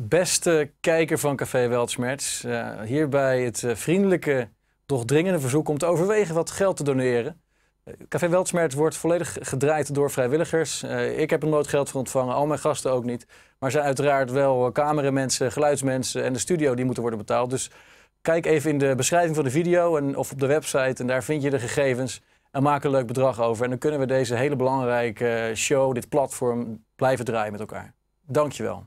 Beste kijker van Café Weltschmerz, eh, hierbij het eh, vriendelijke, doch dringende verzoek om te overwegen wat geld te doneren. Eh, Café Weltschmerz wordt volledig gedraaid door vrijwilligers. ik heb er nooit geld voor ontvangen, al mijn gasten ook niet. Maar zijn uiteraard wel cameramensen, geluidsmensen en de studio die moeten worden betaald. Dus kijk even in de beschrijving van de video en, of op de website en daar vind je de gegevens. En maak een leuk bedrag over. En dan kunnen we deze hele belangrijke show, dit platform, blijven draaien met elkaar. Dankjewel.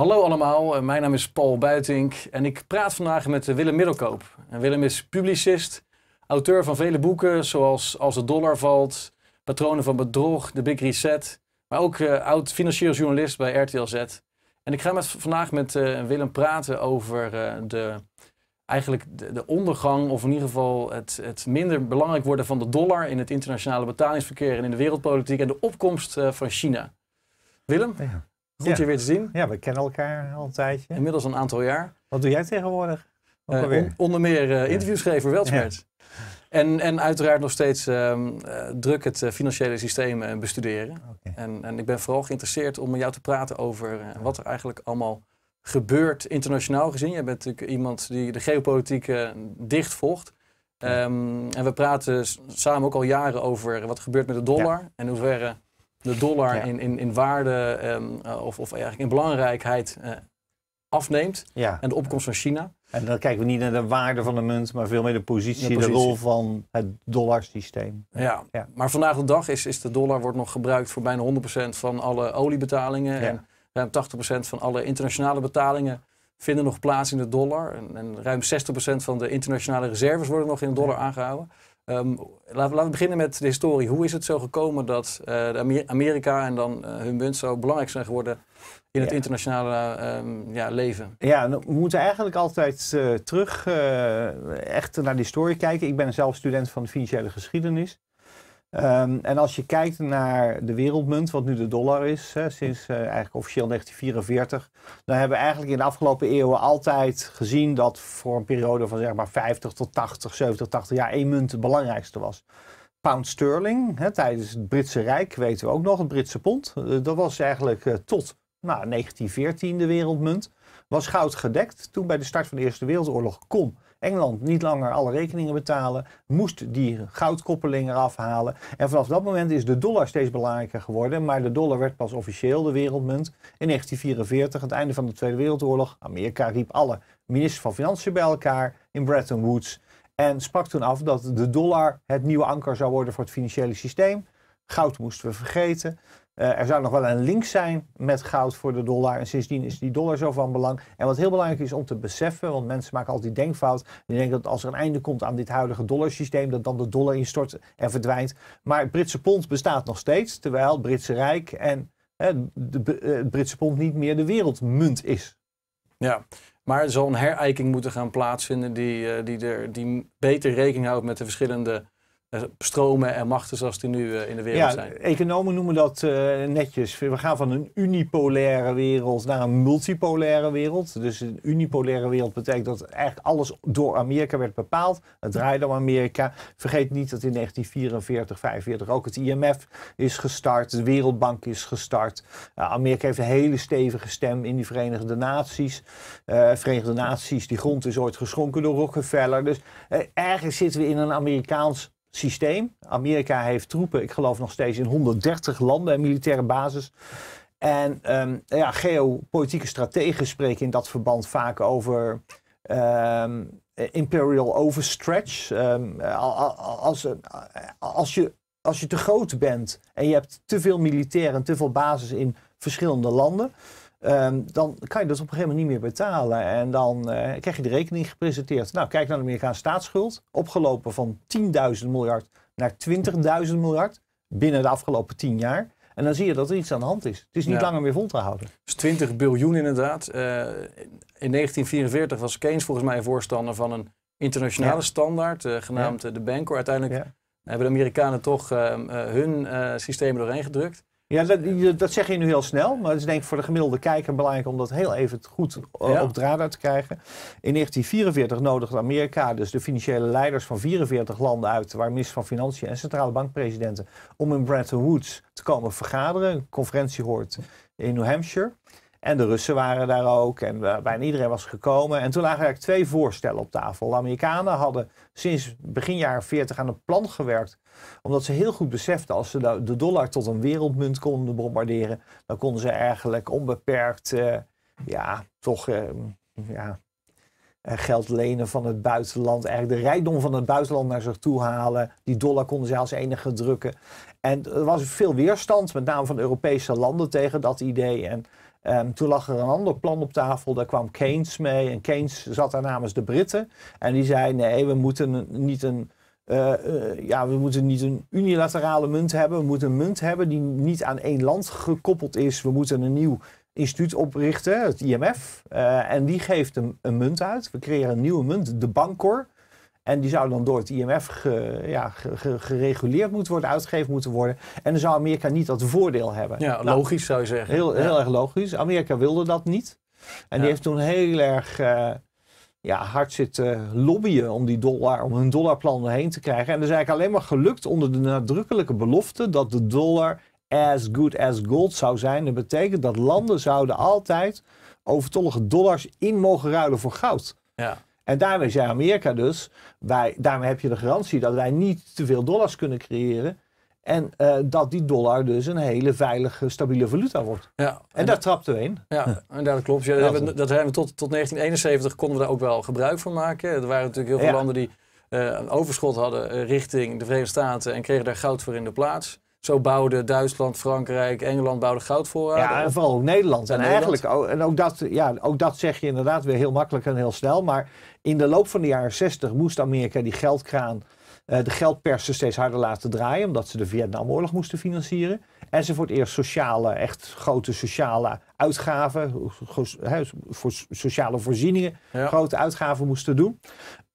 Hallo allemaal, eh, mijn naam is Paul Buitink en ik praat vandaag met eh, Willem Middelkoop. En Willem is publicist, auteur van vele boeken zoals Als de dollar valt, Patronen van bedrog, De Big Reset, maar ook eh, oud financieel journalist bij RTL Z. En ik ga met, vandaag met Willem praten over de, eigenlijk de, ondergang of in ieder geval het, het, minder belangrijk worden van de dollar in het internationale betalingsverkeer en in de wereldpolitiek en de opkomst van China. Willem, ja. Goed je weer te zien. Ja, we kennen elkaar al een tijdje. Inmiddels een aantal jaar. Wat doe jij tegenwoordig? Eh, onder meer eh, interviews geven, Weltschmerz. En, en uiteraard nog steeds ehm, eh, druk het financiële systeem bestuderen. En, en ik ben vooral geïnteresseerd om met jou te praten over wat er eigenlijk allemaal gebeurt internationaal gezien. Jij bent natuurlijk iemand die de geopolitiek dicht volgt. Ehm, en we praten samen ook al jaren over wat gebeurt met de dollar en in hoeverre de dollar in, in, in waarde ehm, eh, of, of eigenlijk in belangrijkheid eh, afneemt. Ja. En de opkomst van China. En dan kijken we niet naar de waarde van de munt, maar veel meer de positie, de, positie. de rol van het dollarsysteem. Ja. ja. maar vandaag de dag is, is de dollar wordt nog gebruikt voor bijna 100% van alle oliebetalingen. En ruim 80% van alle internationale betalingen vinden nog plaats in de dollar. En, en ruim 60% van de internationale reserves worden nog in de dollar aangehouden. Ehm, laten, we, beginnen met de historie. Hoe is het zo gekomen dat eh, Amerika en dan eh, hun munt zo belangrijk zijn geworden in het internationale ehm, ja, leven? Ja, nou, we moeten eigenlijk altijd eh, terug echt naar de historie kijken. Ik ben zelf student van de financiële geschiedenis. Ehm, en als je kijkt naar de wereldmunt, wat nu de dollar is, hè, sinds eh, eigenlijk officieel 1944, dan hebben we eigenlijk in de afgelopen eeuwen altijd gezien dat voor een periode van zeg maar 50 tot 80, 70, 80 jaar één munt het belangrijkste was. Pound sterling, hè, tijdens het Britse Rijk weten we ook nog, het Britse pond, eh, dat was eigenlijk eh, tot nou, 1914 de wereldmunt. Was goud gedekt. Toen bij de start van de Eerste Wereldoorlog kon Engeland niet langer alle rekeningen betalen, moest die goudkoppeling eraf halen. En vanaf dat moment is de dollar steeds belangrijker geworden, maar de dollar werd pas officieel de wereldmunt in 1944, aan het einde van de Tweede Wereldoorlog. Amerika riep alle ministers van Financiën bij elkaar in Bretton Woods en sprak toen af dat de dollar het nieuwe anker zou worden voor het financiële systeem. Goud moesten we vergeten. Eh, er zou nog wel een link zijn met goud voor de dollar. En sindsdien is die dollar zo van belang. En wat heel belangrijk is om te beseffen, want mensen maken altijd die denkfout. Die denken dat als er een einde komt aan dit huidige dollarsysteem, dat dan de dollar instort en verdwijnt. Maar het Britse pond bestaat nog steeds, terwijl het Britse Rijk en de, eh, het Britse pond niet meer de wereldmunt is. Ja, maar er zal een herijking moeten gaan plaatsvinden die, eh, die, er, die beter rekening houdt met de verschillende eh, stromen en machten zoals die nu eh, in de wereld ja, zijn. Economen noemen dat eh, netjes. We gaan van een unipolaire wereld naar een multipolaire wereld. Dus een unipolaire wereld betekent dat eigenlijk alles door Amerika werd bepaald. Het draaide om Amerika. Vergeet niet dat in 1944, 45 ook het IMF is gestart, de Wereldbank is gestart. Amerika heeft een hele stevige stem in die Verenigde Naties. Uh, Verenigde Naties, die grond is ooit geschonken door Rockefeller. Dus ergens zitten we in een Amerikaans systeem. Amerika heeft troepen, ik geloof nog steeds in 130 landen en militaire bases. En ehm, ja, geopolitieke strategen spreken in dat verband vaak over ehm, imperial overstretch. Ehm, als, als, je, als je te groot bent en je hebt te veel militairen en te veel bases in verschillende landen, Ehm, dan kan je dat op een gegeven moment niet meer betalen. En dan uh, krijg je de rekening gepresenteerd. Nou, kijk naar de Amerikaanse staatsschuld. Opgelopen van 10.000 miljard naar 20.000 miljard binnen de afgelopen 10 jaar. En dan zie je dat er iets aan de hand is. Het is niet langer meer vol te houden. Dus 20 biljoen inderdaad. Eh, in 1944 was Keynes volgens mij voorstander van een internationale standaard, eh, genaamd de Bancor. Uiteindelijk hebben de Amerikanen toch ehm, hun systemen doorheen gedrukt. Ja, dat, dat, zeg je nu heel snel, maar het is denk ik voor de gemiddelde kijker belangrijk om dat heel even goed eh, op het radar te krijgen. In 1944 nodigde Amerika dus de financiële leiders van 44 landen uit, waar minister van Financiën en centrale bankpresidenten, om in Bretton Woods te komen vergaderen. Een conferentie hoort in New Hampshire. En de Russen waren daar ook en eh, bijna iedereen was gekomen. En toen lagen eigenlijk twee voorstellen op tafel. De Amerikanen hadden sinds begin jaren 40 aan een plan gewerkt omdat ze heel goed beseften, als ze nou de dollar tot een wereldmunt konden bombarderen, dan konden ze eigenlijk onbeperkt, eh, ja, toch, eh, ja, eh, geld lenen van het buitenland. Eigenlijk de rijkdom van het buitenland naar zich toe halen. Die dollar konden ze als enige drukken. En er was veel weerstand, met name van Europese landen, tegen dat idee. En ehm, toen lag er een ander plan op tafel. Daar kwam Keynes mee. En Keynes zat daar namens de Britten. En die zei: nee, we moeten niet een eh, eh, ja, we moeten niet een unilaterale munt hebben. We moeten een munt hebben die niet aan één land gekoppeld is. We moeten een nieuw instituut oprichten, het IMF. Eh, en die geeft een, munt uit. We creëren een nieuwe munt, de Bancor. En die zou dan door het IMF ja, gereguleerd moeten worden, uitgegeven moeten worden. En dan zou Amerika niet dat voordeel hebben. Ja, nou, logisch zou je zeggen. Heel, heel erg logisch. Amerika wilde dat niet. En die heeft toen heel erg ja, hard zitten eh, lobbyen om, die dollar, om hun dollarplannen heen te krijgen. En dat is eigenlijk alleen maar gelukt onder de nadrukkelijke belofte dat de dollar as good as gold zou zijn. Dat betekent dat landen zouden altijd overtollige dollars in mogen ruilen voor goud. Ja. En daarmee zei Amerika dus, wij, daarmee heb je de garantie dat wij niet te veel dollars kunnen creëren. En eh, dat die dollar dus een hele veilige, stabiele valuta wordt. Ja, en, daar trapte we in. Ja, en dat klopt. Ja, dat, hebben, we, dat hebben we tot, tot 1971 konden we daar ook wel gebruik van maken. Er waren natuurlijk heel veel landen die eh, een overschot hadden eh, richting de Verenigde Staten en kregen daar goud voor in de plaats. Zo bouwden Duitsland, Frankrijk, Engeland bouwden voor. Ja, en vooral ook Nederland. En, eigenlijk, en ook dat, ja, ook dat zeg je inderdaad weer heel makkelijk en heel snel. Maar in de loop van de jaren 60 moest Amerika die geldkraan eh, de geldpersen steeds harder laten draaien, omdat ze de Vietnamoorlog moesten financieren. En ze voor het eerst sociale, echt grote sociale uitgaven, voor sociale voorzieningen, grote uitgaven moesten doen.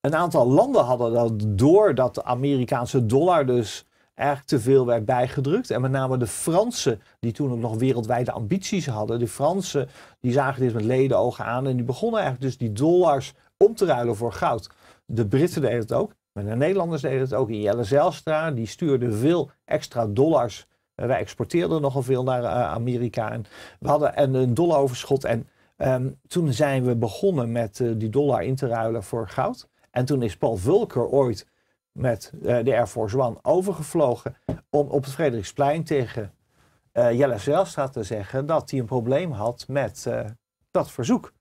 Een aantal landen hadden dat door dat de Amerikaanse dollar dus erg te veel werd bijgedrukt. En met name de Fransen, die toen ook nog wereldwijde ambities hadden, de Fransen, die zagen dit met ogen aan en die begonnen eigenlijk dus die dollars om te ruilen voor goud. De Britten deden het ook. Maar de Nederlanders deden het ook. in Jelle Zelstra. die stuurde veel extra dollars. wij exporteerden nogal veel naar eh, Amerika. En we hadden een, een dollaroverschot. En ehm, toen zijn we begonnen met eh, die dollar in te ruilen voor goud. En toen is Paul Vulker ooit met eh, de Air Force One overgevlogen om op het Frederiksplein tegen Jelle Zelstra te zeggen dat hij een probleem had met dat verzoek.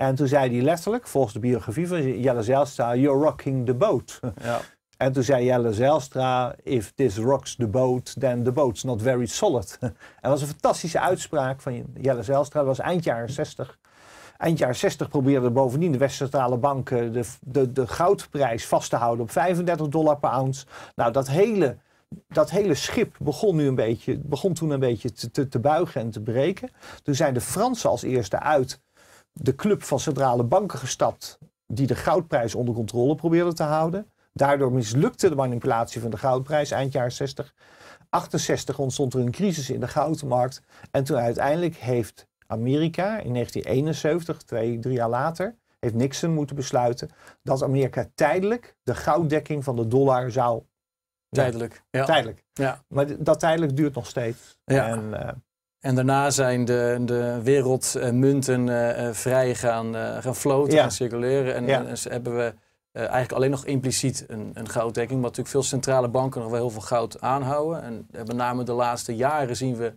En toen zei hij letterlijk, volgens de biografie van Jelle Zijlstra, you're rocking the boat. Ja. En toen zei Jelle Zijlstra, if this rocks the boat, then the boat's not very solid. en dat was een fantastische uitspraak van Jelle Zijlstra, dat was eind jaren 60. Eind jaren 60 probeerde bovendien de West-Centrale banken de, de, de goudprijs vast te houden op 35 dollar per ounce. Nou, dat hele, dat hele schip begon, nu een beetje, begon toen een beetje te, te, te buigen en te breken. Toen zijn de Fransen als eerste uit de club van centrale banken gestapt die de goudprijs onder controle probeerde te houden. Daardoor mislukte de manipulatie van de goudprijs eind jaren 60. 68 ontstond er een crisis in de goudmarkt. En toen uiteindelijk heeft Amerika in 1971, twee, drie jaar later, heeft Nixon moeten besluiten dat Amerika tijdelijk de gouddekking van de dollar zou. Tijdelijk. Ja. Tijdelijk. Ja. Maar dat tijdelijk duurt nog steeds. Ja. En, eh, en daarna zijn de, de wereldmunten eh, eh, eh, vrij gaan, gaan floten, gaan circuleren. En, en hebben we eigenlijk alleen nog impliciet een, een gouddekking. Maar natuurlijk veel centrale banken nog wel heel veel goud aanhouden. En met name de laatste jaren zien we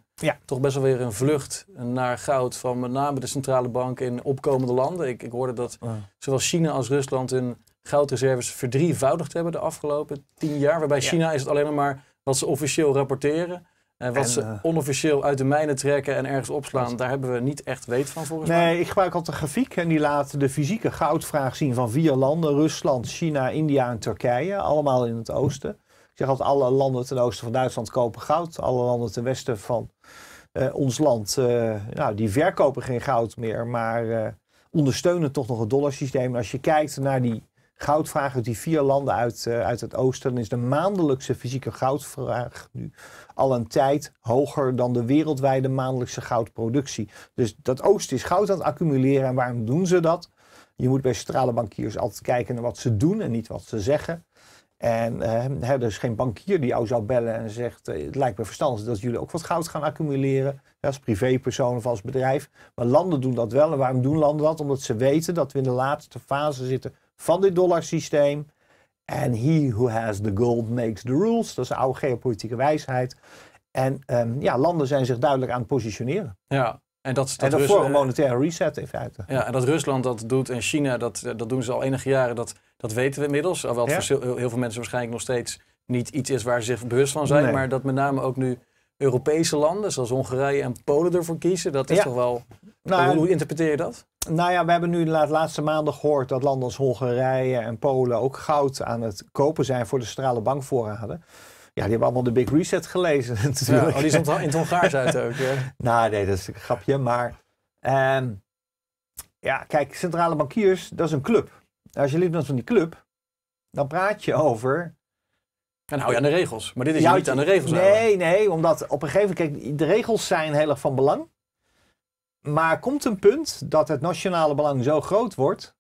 toch best wel weer een vlucht naar goud van met name de centrale banken in opkomende landen. Ik, ik hoorde dat ah. zowel China als Rusland hun goudreserves verdrievoudigd hebben de afgelopen tien jaar. Waarbij China is het alleen maar wat ze officieel rapporteren. En wat ze eh, onofficieel uit de mijnen trekken en ergens opslaan, daar hebben we niet echt weet van volgens nee, mij. Nee, ik gebruik altijd een grafiek en die laat de fysieke goudvraag zien van vier landen: Rusland, China, India en Turkije, allemaal in het oosten. Ik zeg altijd: alle landen ten oosten van Duitsland kopen goud, alle landen ten westen van eh, ons land, eh, nou, die verkopen geen goud meer, maar ondersteunen toch nog het dollarsysteem. En als je kijkt naar die goudvraag uit die vier landen uit, uit het oosten, dan is de maandelijkse fysieke goudvraag nu al een tijd hoger dan de wereldwijde maandelijkse goudproductie. Dus dat oosten is goud aan het accumuleren. En waarom doen ze dat? Je moet bij centrale bankiers altijd kijken naar wat ze doen en niet wat ze zeggen. En eh, er is geen bankier die jou zou bellen en zegt: eh, Het lijkt me verstandig dat jullie ook wat goud gaan accumuleren. als privépersoon of als bedrijf. Maar landen doen dat wel. En waarom doen landen dat? Omdat ze weten dat we in de laatste fase zitten van dit dollarsysteem. En he who has the gold makes the rules. Dat is de oude geopolitieke wijsheid. En ehm, ja, landen zijn zich duidelijk aan het positioneren. Ja, en dat, dat, dat voor een monetaire reset in feite. Ja, en dat Rusland dat doet en China, dat, eh, dat doen ze al enige jaren, dat, dat weten we inmiddels. Alhoewel ja. heel, heel veel mensen waarschijnlijk nog steeds niet iets is waar ze zich bewust van zijn. Maar dat met name ook nu Europese landen, zoals Hongarije en Polen ervoor kiezen, dat is toch wel... Nou, hoe, interpreteer je dat? Nou ja, we hebben nu de laatste maanden gehoord dat landen als Hongarije en Polen ook goud aan het kopen zijn voor de centrale bankvoorraden. Ja, die hebben allemaal de Big Reset gelezen natuurlijk. oh, die stond in het Hongaars uit ook. Ja. nou nee, dat is een grapje. Maar ehm, ja, kijk, centrale bankiers, dat is een club. Als je lid bent van die club, dan praat je over en hou je aan de regels. Maar dit is niet aan de regels. Nee, nee, omdat op een gegeven moment, kijk, de regels zijn heel erg van belang. Maar komt een punt dat het nationale belang zo groot wordt,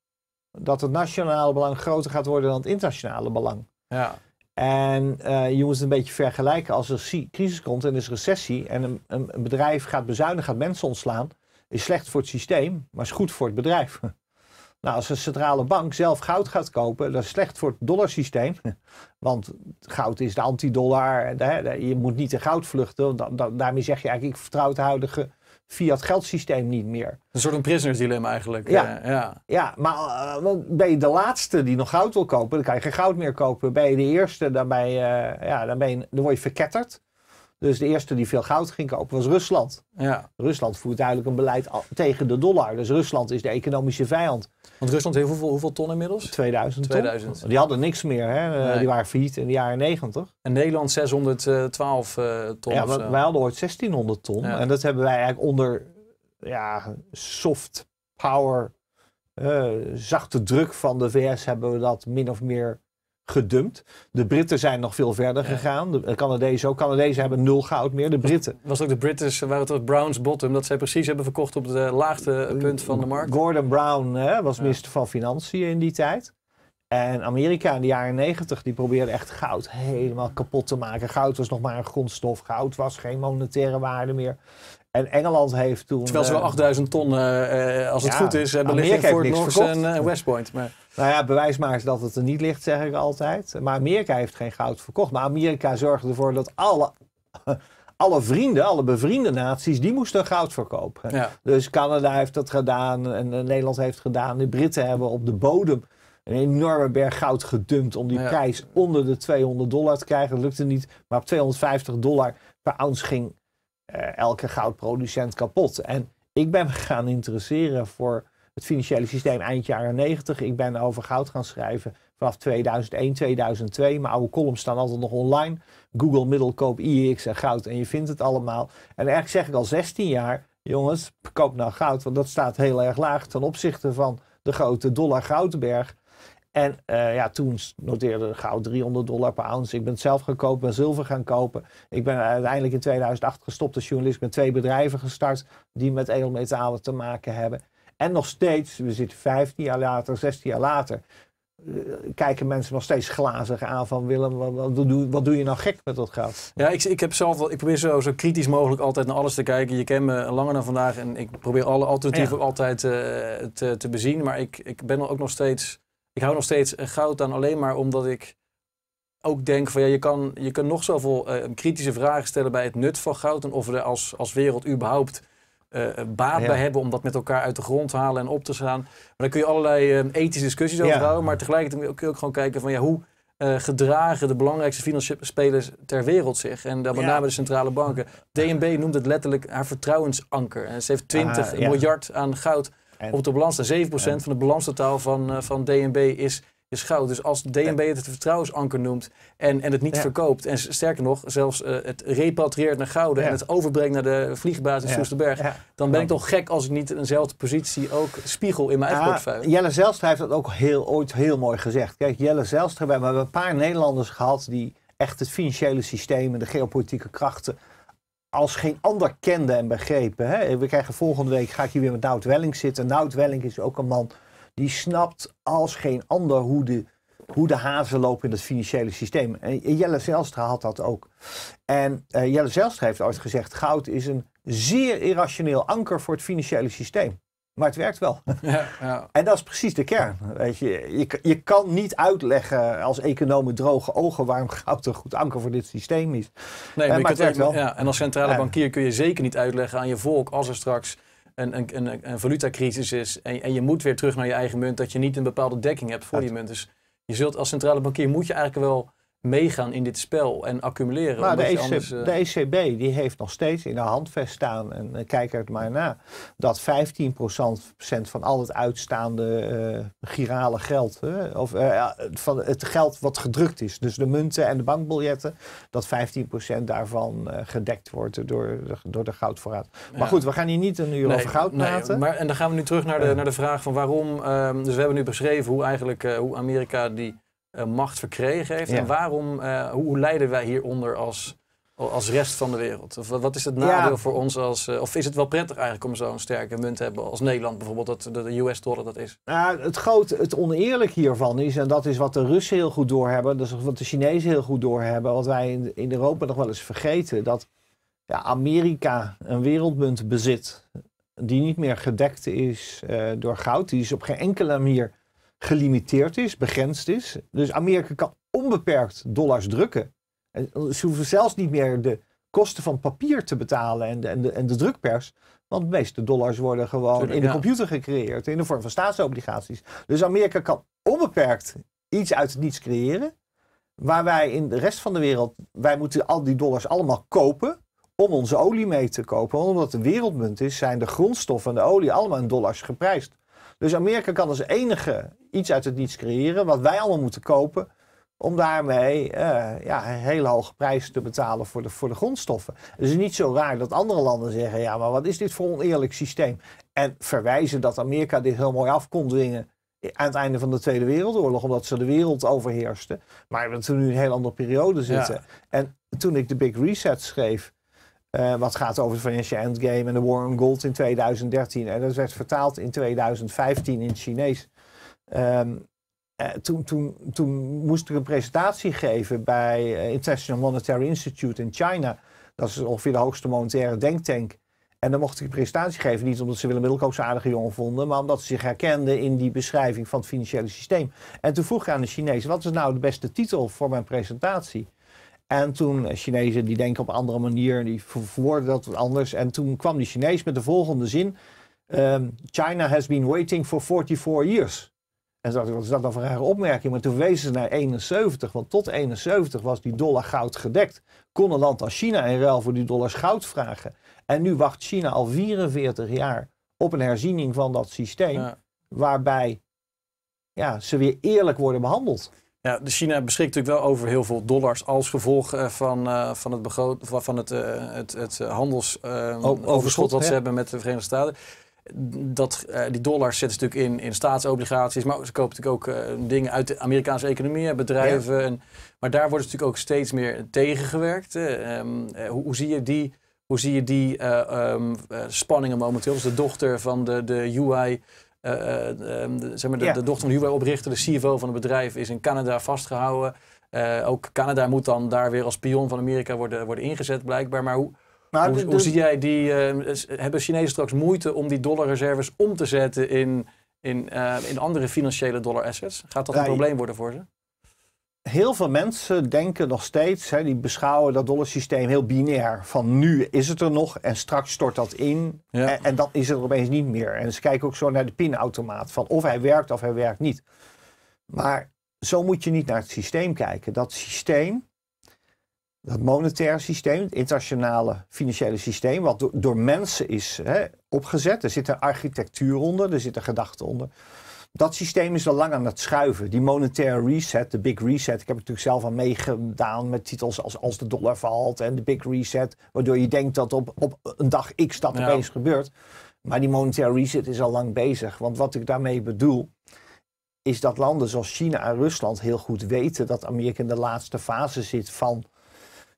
dat het nationale belang groter gaat worden dan het internationale belang. Ja. En uh, je moet het een beetje vergelijken als er crisis komt en is recessie en een, een, bedrijf gaat bezuinigen, gaat mensen ontslaan, is slecht voor het systeem, maar is goed voor het bedrijf. Nou, als een centrale bank zelf goud gaat kopen, dat is slecht voor het dollarsysteem. Want goud is de anti-dollar. Je moet niet in goud vluchten. daarmee zeg je eigenlijk, ik vertrouw het huidige Via het geldsysteem niet meer. Een soort een prisoners dilemma eigenlijk. Ja, eh, ja. ja maar eh, ben je de laatste die nog goud wil kopen, dan kan je geen goud meer kopen. Ben je de eerste, dan, ben je, eh, ja, dan, ben je, dan word je verketterd. Dus de eerste die veel goud ging kopen was Rusland. Ja. Rusland voert duidelijk een beleid tegen de dollar. Dus Rusland is de economische vijand. Want Rusland heeft hoeveel, hoeveel ton inmiddels? 2000, Ton. Die hadden niks meer. Hè? Eh, die waren failliet in de jaren 90. En Nederland 612 eh, ton. Ja, wij hadden ooit 1600 ton. En dat hebben wij eigenlijk onder ja, soft power, eh, zachte druk van de VS... hebben we dat min of meer gedumpt. De Britten zijn nog veel verder gegaan. De eh, Canadezen ook. Canadezen hebben nul goud meer. De Britten. Was ook de Britten waren het ook Brown's bottom. Dat zij precies hebben verkocht op het laagste punt van de markt. Gordon Brown hè, was minister van Financiën in die tijd. En Amerika in de jaren 90 die probeerde echt goud helemaal kapot te maken. Goud was nog maar een grondstof. Goud was geen monetaire waarde meer. En Engeland heeft toen... Terwijl ze wel 8000 eh, ton, eh, als het goed is, hebben liggen voor North en uh, West Point. Maar... Nou ja, bewijs maar eens dat het er niet ligt, zeg ik altijd. Maar Amerika heeft geen goud verkocht. Maar Amerika zorgde ervoor dat alle, alle vrienden, alle bevriende naties, die moesten goud verkopen. Dus Canada heeft dat gedaan en eh, Nederland heeft gedaan. De Britten hebben op de bodem een enorme berg goud gedumpt om die prijs onder de 200 dollar te krijgen. Dat lukte niet, maar op 250 dollar per ounce ging uh, elke goudproducent kapot. En ik ben me gaan interesseren voor het financiële systeem eind jaren 90. Ik ben over goud gaan schrijven vanaf 2001, 2002. Mijn oude columns staan altijd nog online. Google, middelkoop, IX en goud en je vindt het allemaal. En eigenlijk zeg ik al 16 jaar, jongens, koop nou goud. Want dat staat heel erg laag ten opzichte van de grote dollar goudberg. En eh, ja, toen noteerde goud 300 dollar per ounce. Ik ben het zelf gaan kopen, ben zilver gaan kopen. Ik ben uiteindelijk in 2008 gestopt als journalist. met twee bedrijven gestart die met edelmetalen te maken hebben. En nog steeds, we zitten 15 jaar later, 16 jaar later, eh, kijken mensen nog steeds glazig aan van Willem, wat, doe, wat doe je nou gek met dat goud? Ja, ik, ik, heb zelf wel, ik probeer zo, zo kritisch mogelijk altijd naar alles te kijken. Je kent me langer dan vandaag en ik probeer alle alternatieven altijd eh, te, te bezien. Maar ik, ik ben ook nog steeds, ik hou nog steeds eh, goud aan alleen maar omdat ik ook denk van ja, je kan, je kan nog zoveel uh, kritische vragen stellen bij het nut van goud en of we er als, als wereld überhaupt uh, baat bij hebben om dat met elkaar uit de grond te halen en op te slaan. Maar daar kun je allerlei eh, ethische discussies over houden. Maar tegelijkertijd kun je ook gewoon kijken van ja, hoe gedragen de belangrijkste financiële spelers ter wereld zich. En dan met name de centrale banken. DNB noemt het letterlijk haar vertrouwensanker. En ze heeft 20 ah, miljard aan goud op de balans. En 7% van de balanstotaal van, van DNB is je Dus als DNB het het vertrouwensanker noemt en, en het niet verkoopt. En sterker nog, zelfs eh, het repatrieert naar gouden en het overbrengt naar de vliegbasis Soesterberg. Dan ben ik toch gek als ik niet eenzelfde positie ook spiegel in mijn ah, eigen portefeuille. Jelle Zelstra heeft dat ook heel, ooit heel mooi gezegd. Kijk, Jelle Zelstra, we hebben een paar Nederlanders gehad die echt het financiële systeem en de geopolitieke krachten als geen ander kenden en begrepen. Hè? We krijgen volgende week, ga ik hier weer met Nout Welling zitten. Nout Welling is ook een man die snapt als geen ander hoe de, hoe de hazen lopen in het financiële systeem. En Jelle Zelstra had dat ook. En eh, Jelle Zelstra heeft ooit gezegd: goud is een zeer irrationeel anker voor het financiële systeem. Maar het werkt wel. Ja, ja. En dat is precies de kern. Weet je. Je, je kan niet uitleggen als econoom met droge ogen waarom goud een goed anker voor dit systeem is. Nee, eh, maar, maar het werkt wel. Ja, en als centrale bankier kun je zeker niet uitleggen aan je volk als er straks een, een, een, valutacrisis is en, en, je moet weer terug naar je eigen munt, dat je niet een bepaalde dekking hebt voor je die munt. Dus je zult als centrale bankier moet je eigenlijk wel meegaan in dit spel en accumuleren. Maar de, ECB e eh, e die heeft nog steeds in haar handvest staan, en uh, kijk er maar na, dat 15% van al het uitstaande uh, girale geld, of van het geld wat gedrukt is, dus de munten en de bankbiljetten, dat 15% daarvan gedekt wordt door de, door de goudvoorraad. Maar goed, we gaan hier niet een uur over goud praten. maar, en dan gaan we nu terug naar de, naar de vraag van waarom, ehm, dus we hebben nu beschreven hoe eigenlijk hoe Amerika die eh, macht verkregen heeft. En waarom, eh, hoe leiden wij hieronder als, als rest van de wereld? Of wat is het nadeel voor ons als. Eh, of is het wel prettig eigenlijk om zo'n sterke munt te hebben als Nederland bijvoorbeeld, dat de US-dollar dat is? Nou, het groot, het oneerlijk hiervan is, en dat is wat de Russen heel goed doorhebben, dat is wat de Chinezen heel goed doorhebben, wat wij in, in Europa nog wel eens vergeten, dat ja, Amerika een wereldmunt bezit die niet meer gedekt is door goud, die is op geen enkele manier gelimiteerd is, begrensd is. Dus Amerika kan onbeperkt dollars drukken. En ze hoeven zelfs niet meer de kosten van papier te betalen en de, en de, en de drukpers. Want de meeste dollars worden gewoon in de computer gecreëerd in de vorm van staatsobligaties. Dus Amerika kan onbeperkt iets uit niets creëren. Waar wij in de rest van de wereld, wij moeten al die dollars allemaal kopen om onze olie mee te kopen. omdat de wereldmunt is, zijn de grondstoffen en de olie allemaal in dollars geprijsd. Dus Amerika kan als enige iets uit het niets creëren wat wij allemaal moeten kopen. Om daarmee eh, ja, een hele hoge prijs te betalen voor de, voor de grondstoffen. Het is niet zo raar dat andere landen zeggen: ja, maar wat is dit voor oneerlijk systeem? En verwijzen dat Amerika dit heel mooi af kon dwingen aan het einde van de Tweede Wereldoorlog, omdat ze de wereld overheersten. Maar dat toen nu een heel andere periode zitten. En toen ik de Big Reset schreef, eh, wat gaat over de financial endgame en de war on gold in 2013. En eh, dat werd vertaald in 2015 in het Chinees. Ehm, eh, toen, toen, toen moest ik een presentatie geven bij International Monetary Institute in China. Dat is ongeveer de hoogste monetaire denktank. En dan mocht ik een presentatie geven, niet omdat ze Willem zo'n aardige jongen vonden, maar omdat ze zich herkenden in die beschrijving van het financiële systeem. En toen vroeg ik aan de Chinezen, wat is nou de beste titel voor mijn presentatie? En toen eh, Chinezen die denken op een andere manier, die verwoorden dat wat anders. En toen kwam die Chinees met de volgende zin. Ehm, China has been waiting for 44 years. En toen dacht ik, is dat dan voor een rare opmerking? Maar toen wezen ze naar 71, want tot 71 was die dollar goud gedekt. Kon een land als China in ruil voor die dollars goud vragen. En nu wacht China al 44 jaar op een herziening van dat systeem. Waarbij ja, ze weer eerlijk worden behandeld. Ja, China beschikt natuurlijk wel over heel veel dollars als gevolg eh, eh, van, van het, van eh, het, het, het handelsoverschot ehm, uh, wat ze hebben met de Verenigde Staten. Dat, die dollars dus zetten ze natuurlijk in, in staatsobligaties, maar ze kopen natuurlijk ook dingen uit de Amerikaanse economie, bedrijven. En, maar daar wordt natuurlijk ook steeds meer tegengewerkt. Um, hoe, hoe, zie je die, hoe zie je die ehm, spanningen momenteel? Dus de dochter van de, de UI eh, eh, ehm, de, zeg maar de, dochter van Huawei oprichter, de CFO van het bedrijf, is in Canada vastgehouden. Eh, ook Canada moet dan daar weer als pion van Amerika worden, worden ingezet, blijkbaar. Maar hoe, hoe, zie jij die? Ehm, hebben Chinezen straks moeite om die dollarreserves om te zetten in in, in andere financiële dollar assets? Gaat dat een probleem worden voor ze? heel veel mensen denken nog steeds, hè, die beschouwen dat dollarsysteem heel binair. Van nu is het er nog en straks stort dat in en, dan is het er opeens niet meer. En ze kijken ook zo naar de pinautomaat van of hij werkt of hij werkt niet. Maar zo moet je niet naar het systeem kijken. Dat systeem, dat monetaire systeem, het internationale financiële systeem, wat door, door mensen is hè, opgezet. Er zit een architectuur onder, er zit een gedachte onder. Dat systeem is al lang aan het schuiven. Die monetaire reset, de big reset. Ik heb het natuurlijk zelf aan meegedaan met titels als Als de dollar valt en de big reset. Waardoor je denkt dat op, op een dag X dat ja. opeens gebeurt. Maar die monetaire reset is al lang bezig. Want wat ik daarmee bedoel, is dat landen zoals China en Rusland heel goed weten dat Amerika in de laatste fase zit van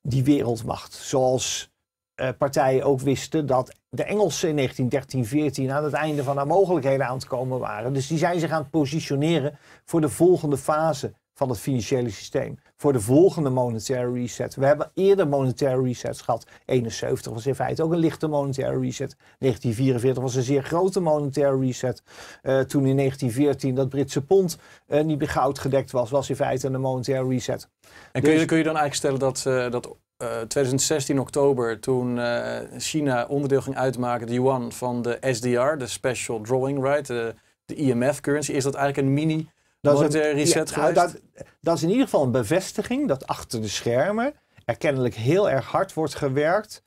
die wereldmacht. Zoals eh, partijen ook wisten dat de Engelsen in 1913, 14 aan het einde van haar mogelijkheden aan het komen waren. Dus die zijn zich aan het positioneren voor de volgende fase van het financiële systeem. Voor de volgende monetaire reset. We hebben eerder monetaire resets gehad. 71 was in feite ook een lichte monetaire reset. 1944 was een zeer grote monetaire reset. Eh, toen in 1914 dat Britse pond eh, niet meer goud gedekt was, was in feite een monetaire reset. En kun, je, dus- kun je dan eigenlijk stellen dat, dat 2016 eh, oktober, toen eh, China onderdeel ging uitmaken, de yuan van de SDR, de Special Drawing Right, de, IMF-currency, is dat eigenlijk een mini dat is een, reset ja, nou, dat, dat, is in ieder geval een bevestiging dat achter de schermen er kennelijk heel erg hard wordt gewerkt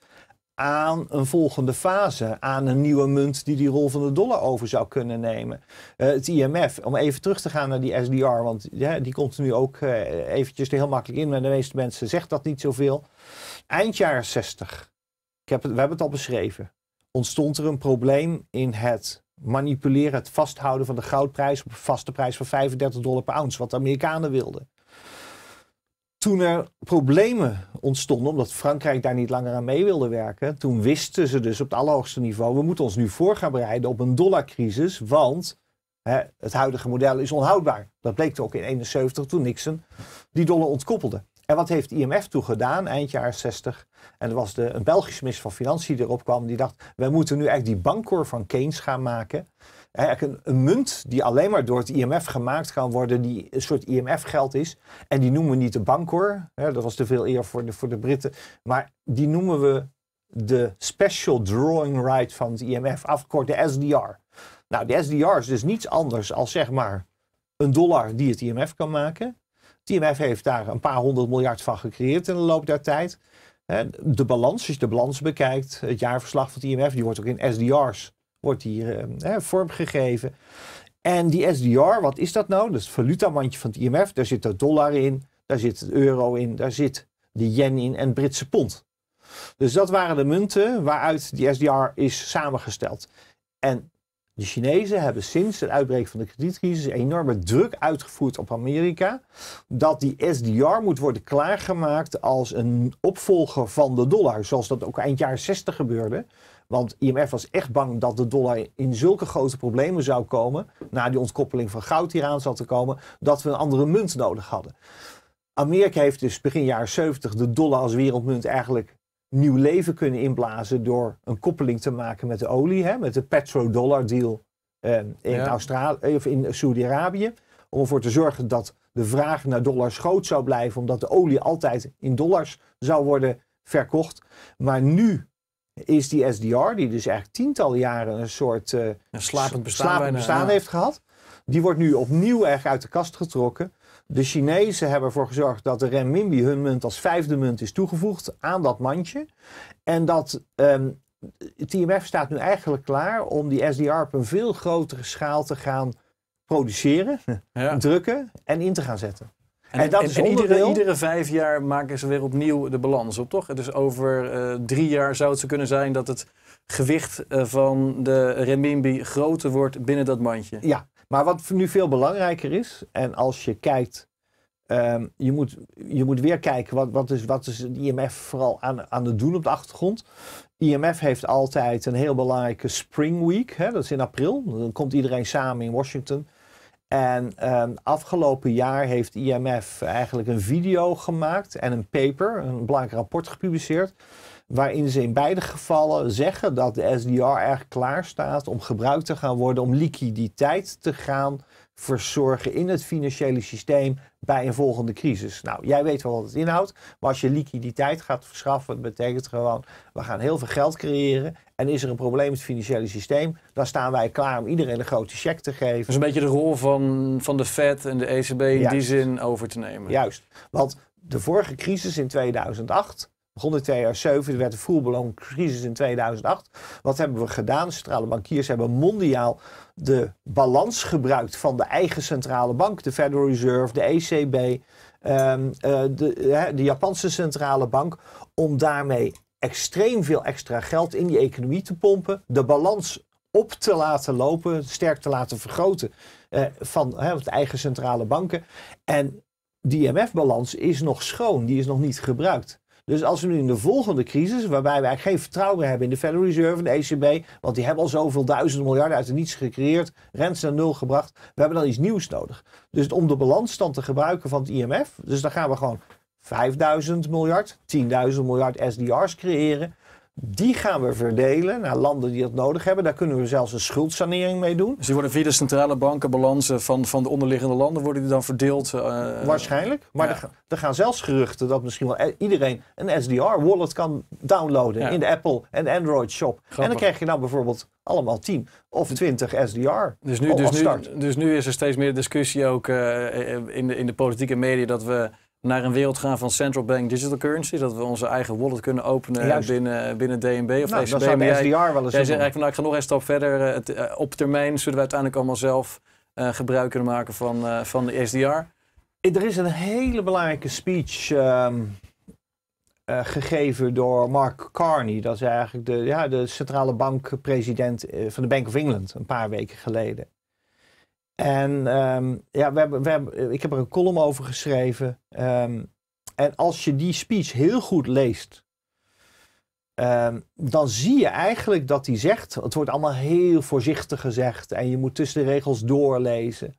aan een volgende fase, aan een nieuwe munt die die rol van de dollar over zou kunnen nemen. Eh, het IMF, om even terug te gaan naar die SDR, want die komt nu ook uh, eventjes heel makkelijk in, maar de meeste mensen zegt dat niet zoveel. Eind jaren 60, ik heb we hebben het al beschreven, ontstond er een probleem in het manipuleren, het vasthouden van de goudprijs op een vaste prijs van 35 dollar per ounce, wat de Amerikanen wilden. Toen er problemen ontstonden, omdat Frankrijk daar niet langer aan mee wilde werken, toen wisten ze dus op het allerhoogste niveau, we moeten ons nu voor gaan bereiden op een dollarcrisis, want hè, het huidige model is onhoudbaar. Dat bleek ook in 71 toen Nixon die dollar ontkoppelde. En wat heeft IMF toen gedaan, eind jaren 60? En er was de, een Belgisch minister van Financiën die erop kwam. Die dacht, wij moeten nu echt die bankor van Keynes gaan maken. Eigenlijk een, een, munt die alleen maar door het IMF gemaakt kan worden. Die een soort IMF-geld is. En die noemen we niet de bankor. Hè, dat was te veel eer voor de, voor de Britten. Maar die noemen we de Special Drawing Right van het IMF. Afgekort de SDR. Nou, de SDR is dus niets anders als zeg maar een dollar die het IMF kan maken. IMF heeft daar een paar honderd miljard van gecreëerd in de loop der tijd. De balans, als je de balans bekijkt, het jaarverslag van het IMF, die wordt ook in SDR's wordt hier, eh, vormgegeven. En die SDR, wat is dat nou? Dat is het valutamandje van het IMF. Daar zit de dollar in, daar zit de euro in, daar zit de yen in en het Britse pond. Dus dat waren de munten waaruit die SDR is samengesteld. En de Chinezen hebben sinds het uitbreken van de kredietcrisis enorme druk uitgevoerd op Amerika. Dat die SDR moet worden klaargemaakt als een opvolger van de dollar. Zoals dat ook eind jaren 60 gebeurde. Want IMF was echt bang dat de dollar in zulke grote problemen zou komen. Na die ontkoppeling van goud die eraan zat te komen. Dat we een andere munt nodig hadden. Amerika heeft dus begin jaren 70 de dollar als wereldmunt eigenlijk nieuw leven kunnen inblazen door een koppeling te maken met de olie, hè, met de petrodollar deal eh, in, Australië of in Saudi-Arabië. Om ervoor te zorgen dat de vraag naar dollars groot zou blijven, omdat de olie altijd in dollars zou worden verkocht. Maar nu is die SDR, die dus eigenlijk tientallen jaren een soort uh, slapend bestaan, heeft gehad, die wordt nu opnieuw erg uit de kast getrokken. De Chinezen hebben ervoor gezorgd dat de renminbi hun munt als vijfde munt is toegevoegd aan dat mandje. En dat um, het IMF staat nu eigenlijk klaar om die SDR op een veel grotere schaal te gaan produceren, drukken en in te gaan zetten. En, dat iedere, iedere, vijf jaar maken ze weer opnieuw de balans op, toch? Dus over eh, drie jaar zou het zo kunnen zijn dat het gewicht eh, van de renminbi groter wordt binnen dat mandje. Ja, maar wat nu veel belangrijker is, en als je kijkt ehm, je, moet, je moet weer kijken wat, wat, is, wat is het IMF vooral aan, aan het doen op de achtergrond. IMF heeft altijd een heel belangrijke Spring Week. Hè, dat is in april. Dan komt iedereen samen in Washington. En ehm, afgelopen jaar heeft IMF eigenlijk een video gemaakt en een paper, een belangrijk rapport gepubliceerd waarin ze in beide gevallen zeggen dat de SDR erg klaar staat om gebruikt te gaan worden om liquiditeit te gaan verzorgen in het financiële systeem bij een volgende crisis. Nou, jij weet wel wat het inhoudt, maar als je liquiditeit gaat verschaffen, betekent gewoon we gaan heel veel geld creëren en is er een probleem in het financiële systeem, dan staan wij klaar om iedereen een grote cheque te geven. Dat is een beetje de rol van, van de Fed en de ECB in die zin over te nemen. Juist, want de vorige crisis in 2008 begon in 2007, er werd de voerbelooncrisis in 2008. Wat hebben we gedaan? Centrale bankiers hebben mondiaal de balans gebruikt van de eigen centrale bank, de Federal Reserve, de ECB, ehm, eh, de, de Japanse centrale bank, om daarmee extreem veel extra geld in die economie te pompen, de balans op te laten lopen, sterk te laten vergroten eh, van de eigen centrale banken. En die IMF-balans e is nog schoon, die is nog niet gebruikt. Dus als we nu in de volgende crisis, waarbij we eigenlijk geen vertrouwen meer hebben in de Federal Reserve en de ECB, want die hebben al zoveel duizenden miljarden uit de niets gecreëerd, rentes naar nul gebracht, we hebben dan iets nieuws nodig. Dus om de balansstand te gebruiken van het IMF, dus dan gaan we gewoon 5000 miljard, 10.000 miljard SDR's creëren. Die gaan we verdelen naar landen die dat nodig hebben. Daar kunnen we zelfs een schuldsanering mee doen. Dus die worden via de centrale bankenbalansen van, van de onderliggende landen worden die dan verdeeld? Eh, Waarschijnlijk. Maar er, er, gaan zelfs geruchten dat misschien wel e- iedereen een SDR-wallet kan downloaden in de Apple en Android shop. En dan krijg je nou bijvoorbeeld allemaal 10 of 20 SDR. Dus nu, dus nu, dus nu is er steeds meer discussie ook eh, in, de, in de politieke media dat we naar een wereld gaan van central bank digital currency. Dat we onze eigen wallet kunnen openen binnen, binnen DNB of nou, ECB. Dat SDR wel eens Jij zegt eigenlijk nou, ik ga nog een stap verder. Eh, het, eh, op termijn zullen we uiteindelijk allemaal zelf uh, gebruik kunnen maken van, van de SDR. Er is een hele belangrijke speech ehm, gegeven door Mark Carney. Dat is eigenlijk de, ja, de centrale bankpresident van de Bank of England een paar weken geleden. En ehm, ja, we hebben, we hebben, ik heb er een column over geschreven. Ehm, en als je die speech heel goed leest, ehm, dan zie je eigenlijk dat hij zegt: het wordt allemaal heel voorzichtig gezegd en je moet tussen de regels doorlezen.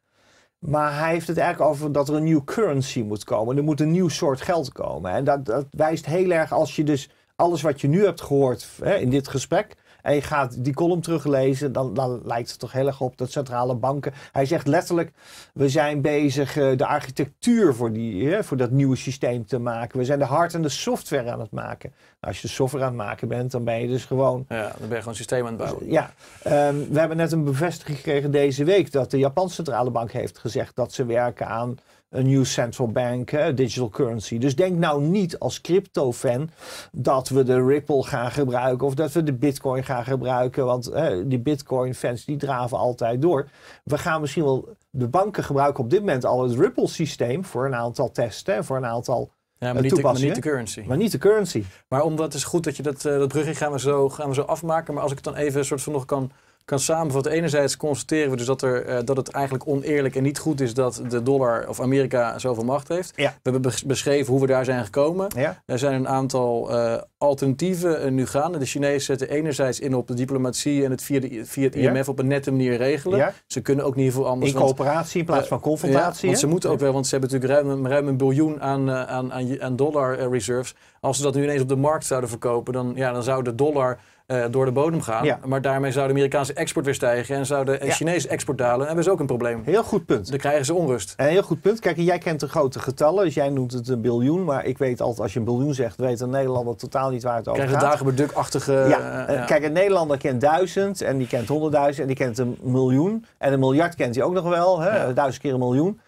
Maar hij heeft het eigenlijk over dat er een nieuwe currency moet komen. Er moet een nieuw soort geld komen. En dat, dat wijst heel erg als je dus alles wat je nu hebt gehoord hè, in dit gesprek, en je gaat die column teruglezen, dan, dan lijkt het toch heel erg op dat centrale banken. Hij zegt letterlijk: we zijn bezig eh, de architectuur voor, die, voor dat nieuwe systeem te maken. We zijn de hard en de software aan het maken. Nou, als je de software aan het maken bent, dan ben je dus gewoon. Ja, dan ben je gewoon een systeem aan het bouwen. Ja, ehm, we hebben net een bevestiging gekregen deze week dat de Japanse centrale bank heeft gezegd dat ze werken aan een new central bank, digital currency. Dus denk nou niet als crypto-fan dat we de Ripple gaan gebruiken of dat we de Bitcoin gaan gebruiken, want die Bitcoin-fans die draven altijd door. We gaan misschien wel, de banken gebruiken op dit moment al het Ripple-systeem voor een aantal testen, voor een aantal ja, eh, maar, niet de, currency. Maar niet de currency. Maar omdat het is goed dat je dat, uh, dat brugje gaan we, zo, gaan we zo afmaken. Maar als ik het dan even een soort van nog kan kan samenvatten. Enerzijds constateren we dus dat, er, eh, dat het eigenlijk oneerlijk en niet goed is dat de dollar of Amerika zoveel macht heeft. We hebben beschreven hoe we daar zijn gekomen. Er zijn een aantal eh, alternatieven eh, nu gaande. De Chinezen zetten enerzijds in op de diplomatie en het via, de, via het IMF op een nette manier regelen. Ze kunnen ook niet ieder veel anders. In coöperatie in plaats van confrontatie. want ze moeten ook wel, want ze hebben natuurlijk ruim, een biljoen aan, aan, aan, aan dollar reserves. Als ze dat nu ineens op de markt zouden verkopen, dan, ja, dan zou de dollar eh, door de bodem gaan. Maar daarmee zou de Amerikaanse export weer stijgen en zouden de Chinese export dalen. En dat is ook een probleem. Heel goed punt. Dan krijgen ze onrust. Een heel goed punt. Kijk, jij kent de grote getallen. Dus jij noemt het een biljoen. Maar ik weet altijd, als je een biljoen zegt, weet een Nederlander totaal niet waar het over Krijgen gaat. bedukachtige... Ja. Eh, eh, ja. Kijk, een Nederlander kent duizend en die kent honderdduizend en die kent een miljoen. En een miljard kent hij ook nog wel. Hè? Duizend keer een miljoen.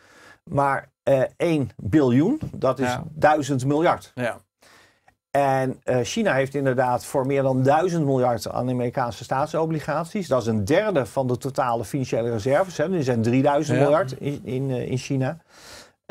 Maar uh, 1 biljoen, dat is duizend miljard. Ja. En eh, China heeft inderdaad voor meer dan 1000 miljard aan Amerikaanse staatsobligaties. Dat is een derde van de totale financiële reserves. Hè. Die dus zijn 3000 miljard in, in eh, China.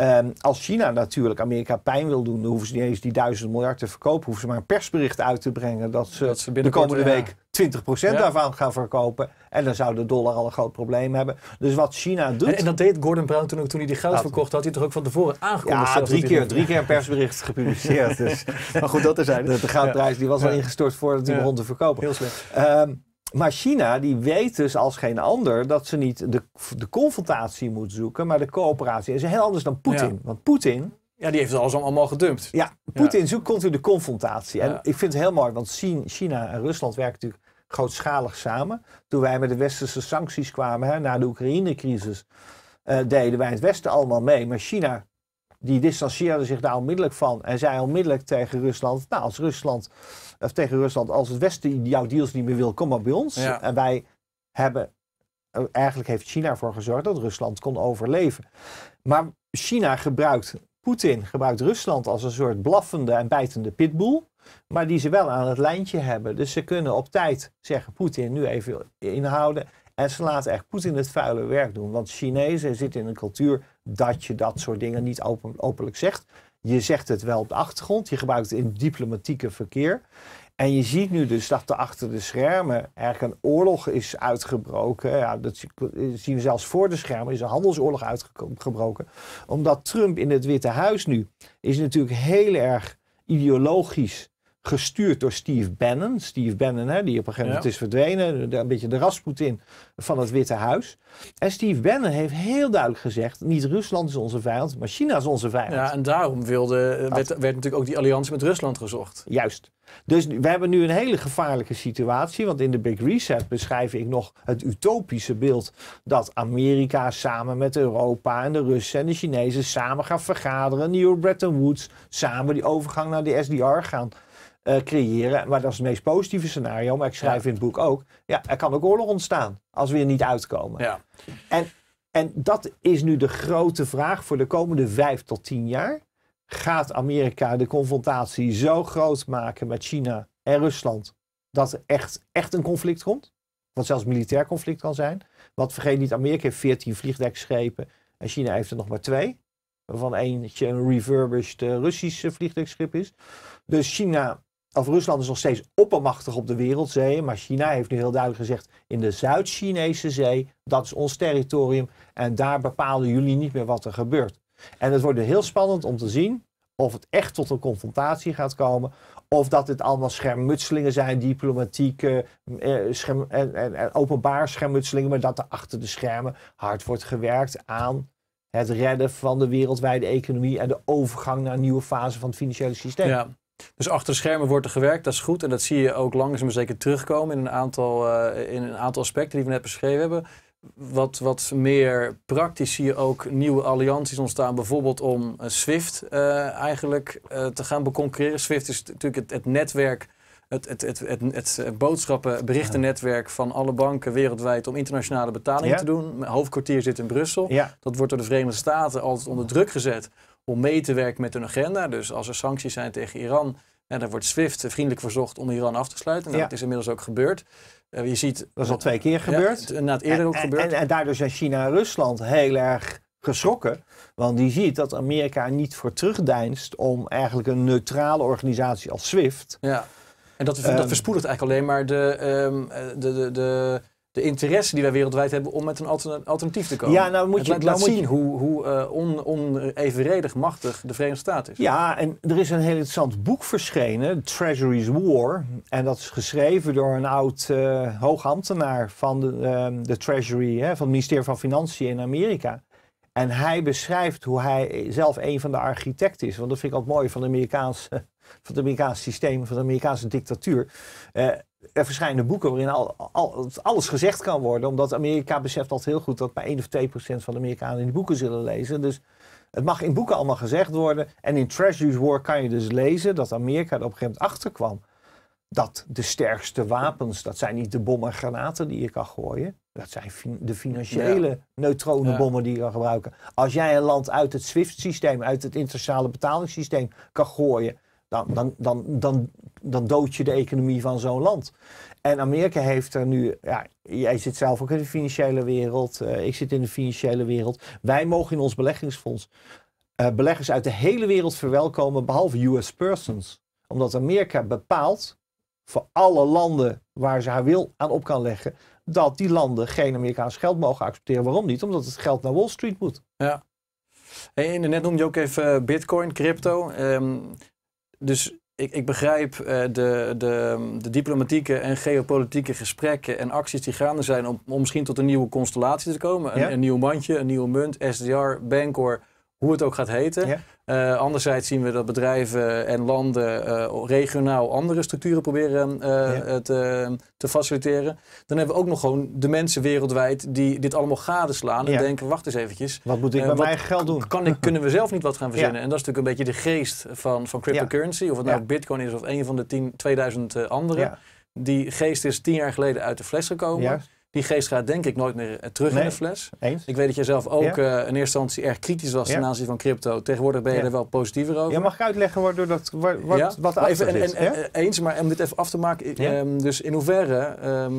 Ehm, als China natuurlijk Amerika pijn wil doen, dan hoeven ze niet eens die duizend miljard te verkopen. Hoeven ze maar een persbericht uit te brengen dat ze, dat ze de komende week 20% daarvan gaan verkopen. En dan zou de dollar al een groot probleem hebben. Dus wat China doet. En, dat deed Gordon Brown toen, ook, toen hij die goud verkocht. Had hij toch ook van tevoren aangekondigd? Ja, drie keer, drie keer een persbericht gepubliceerd. dus. maar goed, dat is De, goudprijs die was al ingestort voordat hij begon te verkopen. Heel slecht. Ehm, maar China die weet dus als geen ander dat ze niet de, de confrontatie moet zoeken, maar de coöperatie. Dat is heel anders dan Poetin. Want Poetin. Ja, die heeft het alles allemaal gedumpt. Ja, Poetin zoekt continu de confrontatie. En ik vind het heel mooi, want China en Rusland werken natuurlijk grootschalig samen. Toen wij met de westerse sancties kwamen hè, na de Oekraïne-crisis, eh, deden wij het Westen allemaal mee. Maar China die distancieerde zich daar onmiddellijk van en zei onmiddellijk tegen Rusland: Nou, als Rusland of tegen Rusland, als het Westen jouw deals niet meer wil, kom maar bij ons. En wij hebben, eh, eigenlijk heeft China ervoor gezorgd dat Rusland kon overleven. Maar China gebruikt Poetin, gebruikt Rusland als een soort blaffende en bijtende pitbull. Maar die ze wel aan het lijntje hebben. Dus ze kunnen op tijd zeggen: Poetin, nu even inhouden. En ze laten echt Poetin het vuile werk doen. Want Chinezen zitten in een cultuur dat je dat soort dingen niet open, openlijk zegt. Je zegt het wel op de achtergrond, je gebruikt het in diplomatieke verkeer. En je ziet nu dus dat er achter de schermen eigenlijk een oorlog is uitgebroken. Ja, dat eh, zien we zelfs voor de schermen, is een handelsoorlog uitgebroken. Omdat Trump in het Witte Huis nu is natuurlijk heel erg ideologisch gestuurd door Steve Bannon. Steve Bannon, hè, die op een gegeven moment is verdwenen, een beetje de in van het Witte Huis. En Steve Bannon heeft heel duidelijk gezegd, niet Rusland is onze vijand, maar China is onze vijand. Ja, en daarom wilde, eh, werd, natuurlijk ook die alliantie met Rusland gezocht. Juist. Dus we hebben nu een hele gevaarlijke situatie, want in de Big Reset beschrijf ik nog het utopische beeld dat Amerika samen met Europa en de Russen en de Chinezen samen gaan vergaderen, New Bretton Woods, samen die overgang naar de SDR gaan eh, creëren. Maar dat is het meest positieve scenario. Maar ik schrijf in het boek ook. Ja, er kan ook oorlog ontstaan als we er niet uitkomen. Ja. En, en dat is nu de grote vraag voor de komende vijf tot tien jaar. Gaat Amerika de confrontatie zo groot maken met China en Rusland dat er echt, echt een conflict komt? Wat zelfs militair conflict kan zijn. Want vergeet niet, Amerika heeft 14 vliegdekschepen en China heeft er nog maar twee. Waarvan eentje een refurbished eh, Russisch eh, vliegdekschip is. Dus China of Rusland is nog steeds oppermachtig op de wereldzee, maar China heeft nu heel duidelijk gezegd: in de Zuid-Chinese zee, dat is ons territorium en daar bepalen jullie niet meer wat er gebeurt. En het wordt dus heel spannend om te zien of het echt tot een confrontatie gaat komen. Of dat dit allemaal schermutselingen zijn, diplomatieke eh, scherm, en, openbaar schermutselingen, maar dat er achter de schermen hard wordt gewerkt aan het redden van de wereldwijde economie en de overgang naar een nieuwe fase van het financiële systeem. Ja. Dus achter de schermen wordt er gewerkt, dat is goed. En dat zie je ook langzaam maar zeker terugkomen in een aantal, eh, in een aantal aspecten die we net beschreven hebben. Wat, wat meer praktisch zie je ook nieuwe allianties ontstaan, bijvoorbeeld om eh, SWIFT eh, eigenlijk te gaan beconcurreren. SWIFT is natuurlijk het, het netwerk, het, het, het, het, het boodschappen, van alle banken wereldwijd om internationale betalingen te doen. Het hoofdkwartier zit in Brussel. Ja. Dat wordt door de Verenigde Staten altijd onder druk gezet om mee te werken met hun agenda. Dus als er sancties zijn tegen Iran, En dan wordt SWIFT vriendelijk verzocht om Iran af te sluiten. Nou, dat is inmiddels ook gebeurd. Eh, je ziet, dat is al twee keer gebeurd. na het eerder en, ook gebeurd. En, daardoor zijn China en Rusland heel erg geschrokken. Want die ziet dat Amerika niet voor terugdeinst om eigenlijk een neutrale organisatie als SWIFT. Ja. En dat, dat ehm, verspoedigt eigenlijk alleen maar de, ehm, eh, de, de, de de interesse die wij wereldwijd hebben om met een alternatief te komen. Ja, nou moet je, laten nou zien hoe, hoe uh, on, onevenredig machtig de Verenigde Staten is. Ja, en er is een heel interessant boek verschenen, Treasury's War. En dat is geschreven door een oud eh, hoogambtenaar van de, ehm, de Treasury, hè, van het ministerie van Financiën in Amerika. En hij beschrijft hoe hij zelf een van de architecten is. Want dat vind ik altijd mooi van, de Amerikaanse, van het Amerikaanse systeem, van de Amerikaanse dictatuur. Eh, er verschijnen boeken waarin al, alles gezegd kan worden. Omdat Amerika beseft altijd heel goed dat maar 1 of 2 procent van de Amerikanen die boeken zullen lezen. Dus het mag in boeken allemaal gezegd worden. En in Treasury's War kan je dus lezen dat Amerika er op een gegeven moment achter kwam. Dat de sterkste wapens, dat zijn niet de bommen en granaten die je kan gooien. Dat zijn de financiële ja. neutronenbommen die je kan gebruiken. Als jij een land uit het SWIFT-systeem, uit het internationale betalingssysteem kan gooien dan, dan, dan, dan, dan dood je de economie van zo'n land. En Amerika heeft er nu, ja, jij zit zelf ook in de financiële wereld, eh, ik zit in de financiële wereld. Wij mogen in ons beleggingsfonds eh, beleggers uit de hele wereld verwelkomen, behalve US persons. Omdat Amerika bepaalt voor alle landen waar ze haar wil aan op kan leggen, dat die landen geen Amerikaans geld mogen accepteren. Waarom niet? Omdat het geld naar Wall Street moet. Ja. Hey, en net noemde je ook even eh, Bitcoin, crypto. Um, dus ik, ik begrijp eh, de, de, de, diplomatieke en geopolitieke gesprekken en acties die gaande zijn om, om misschien tot een nieuwe constellatie te komen. Een, een nieuw mandje, een nieuwe munt, SDR, Bancor hoe het ook gaat heten. Eh, anderzijds zien we dat bedrijven en landen eh, regionaal andere structuren proberen eh, te, te, faciliteren. Dan hebben we ook nog gewoon de mensen wereldwijd die dit allemaal gadeslaan en denken, wacht eens eventjes. Wat moet ik met mijn eigen geld doen? Kan ik, kunnen we zelf niet wat gaan verzinnen? En dat is natuurlijk een beetje de geest van, van cryptocurrency, of het nou bitcoin is of een van de 10, 2000 andere. Die geest is tien jaar geleden uit de fles gekomen. Die geest gaat denk ik nooit meer eh, terug in de fles. Eens. Ik weet dat jij zelf ook eh, in eerste instantie erg kritisch was ten aanzien van crypto. Tegenwoordig ben je er wel positiever over. Ja, mag ik uitleggen waardoor dat, waar, wat, wat even, en, Eens, maar om dit even af te maken. Ehm, dus in hoeverre... Ehm,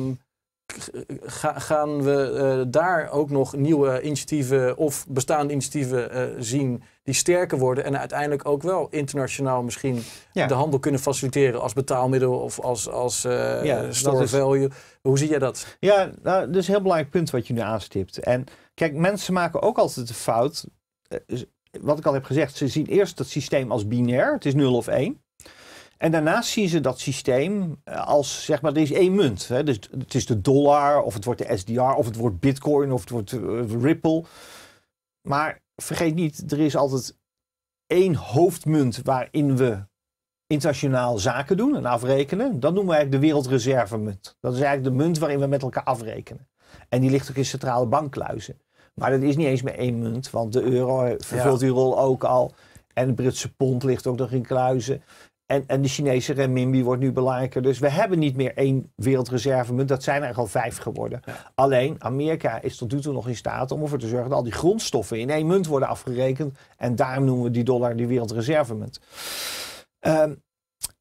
gaan we eh, daar ook nog nieuwe initiatieven of bestaande initiatieven eh, zien die sterker worden en uiteindelijk ook wel internationaal misschien de handel kunnen faciliteren als betaalmiddel of als, als uh, store value. Hoe zie jij dat? Ja, nou, dat is een heel belangrijk punt wat je nu aanstipt. En kijk, mensen maken ook altijd de fout, wat ik al heb gezegd, ze zien eerst het systeem als binair, het is 0 of 1. En daarnaast zien ze dat systeem eh, als, zeg maar, er is één munt. Hè? Dus het is de dollar, of het wordt de SDR, of het wordt Bitcoin, of het wordt eh, Ripple. Maar vergeet niet, er is altijd één hoofdmunt waarin we internationaal zaken doen en afrekenen. Dat noemen we eigenlijk de wereldreservemunt. Dat is eigenlijk de munt waarin we met elkaar afrekenen. En die ligt ook in centrale bankkluizen. Maar dat is niet eens meer één munt, want de euro eh, vervult die rol ook al. En de Britse pond ligt ook nog in kluizen. En, en de Chinese renminbi wordt nu belangrijker. Dus we hebben niet meer één wereldreservemunt. Dat zijn er al vijf geworden. Alleen Amerika is tot nu toe nog in staat om ervoor te zorgen dat al die grondstoffen in één munt worden afgerekend. En daarom noemen we die dollar die wereldreservemunt. Um,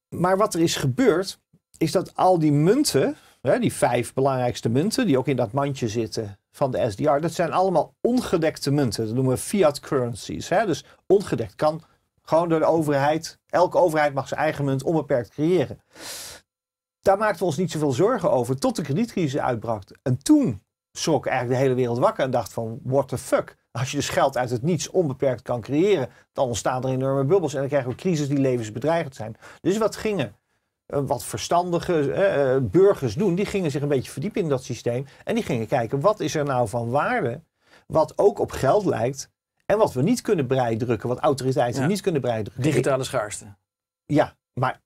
maar wat er is gebeurd, is dat al die munten, hè, die vijf belangrijkste munten, die ook in dat mandje zitten van de SDR, dat zijn allemaal ongedekte munten. Dat noemen we fiat currencies. Hè? Dus ongedekt kan gewoon door de overheid. Elke overheid mag zijn eigen munt onbeperkt creëren. Daar maakten we ons niet zoveel zorgen over tot de kredietcrisis uitbrak. En toen schrok eigenlijk de hele wereld wakker en dacht van what the fuck. Als je dus geld uit het niets onbeperkt kan creëren, dan ontstaan er enorme bubbels en dan krijgen we crises die levensbedreigend zijn. Dus wat gingen eh, wat verstandige eh, eh, burgers doen, die gingen zich een beetje verdiepen in dat systeem en die gingen kijken wat is er nou van waarde, wat ook op geld lijkt, en wat we niet kunnen breidrukken, wat autoriteiten niet kunnen breidrukken. Digitale schaarste. Ja, maar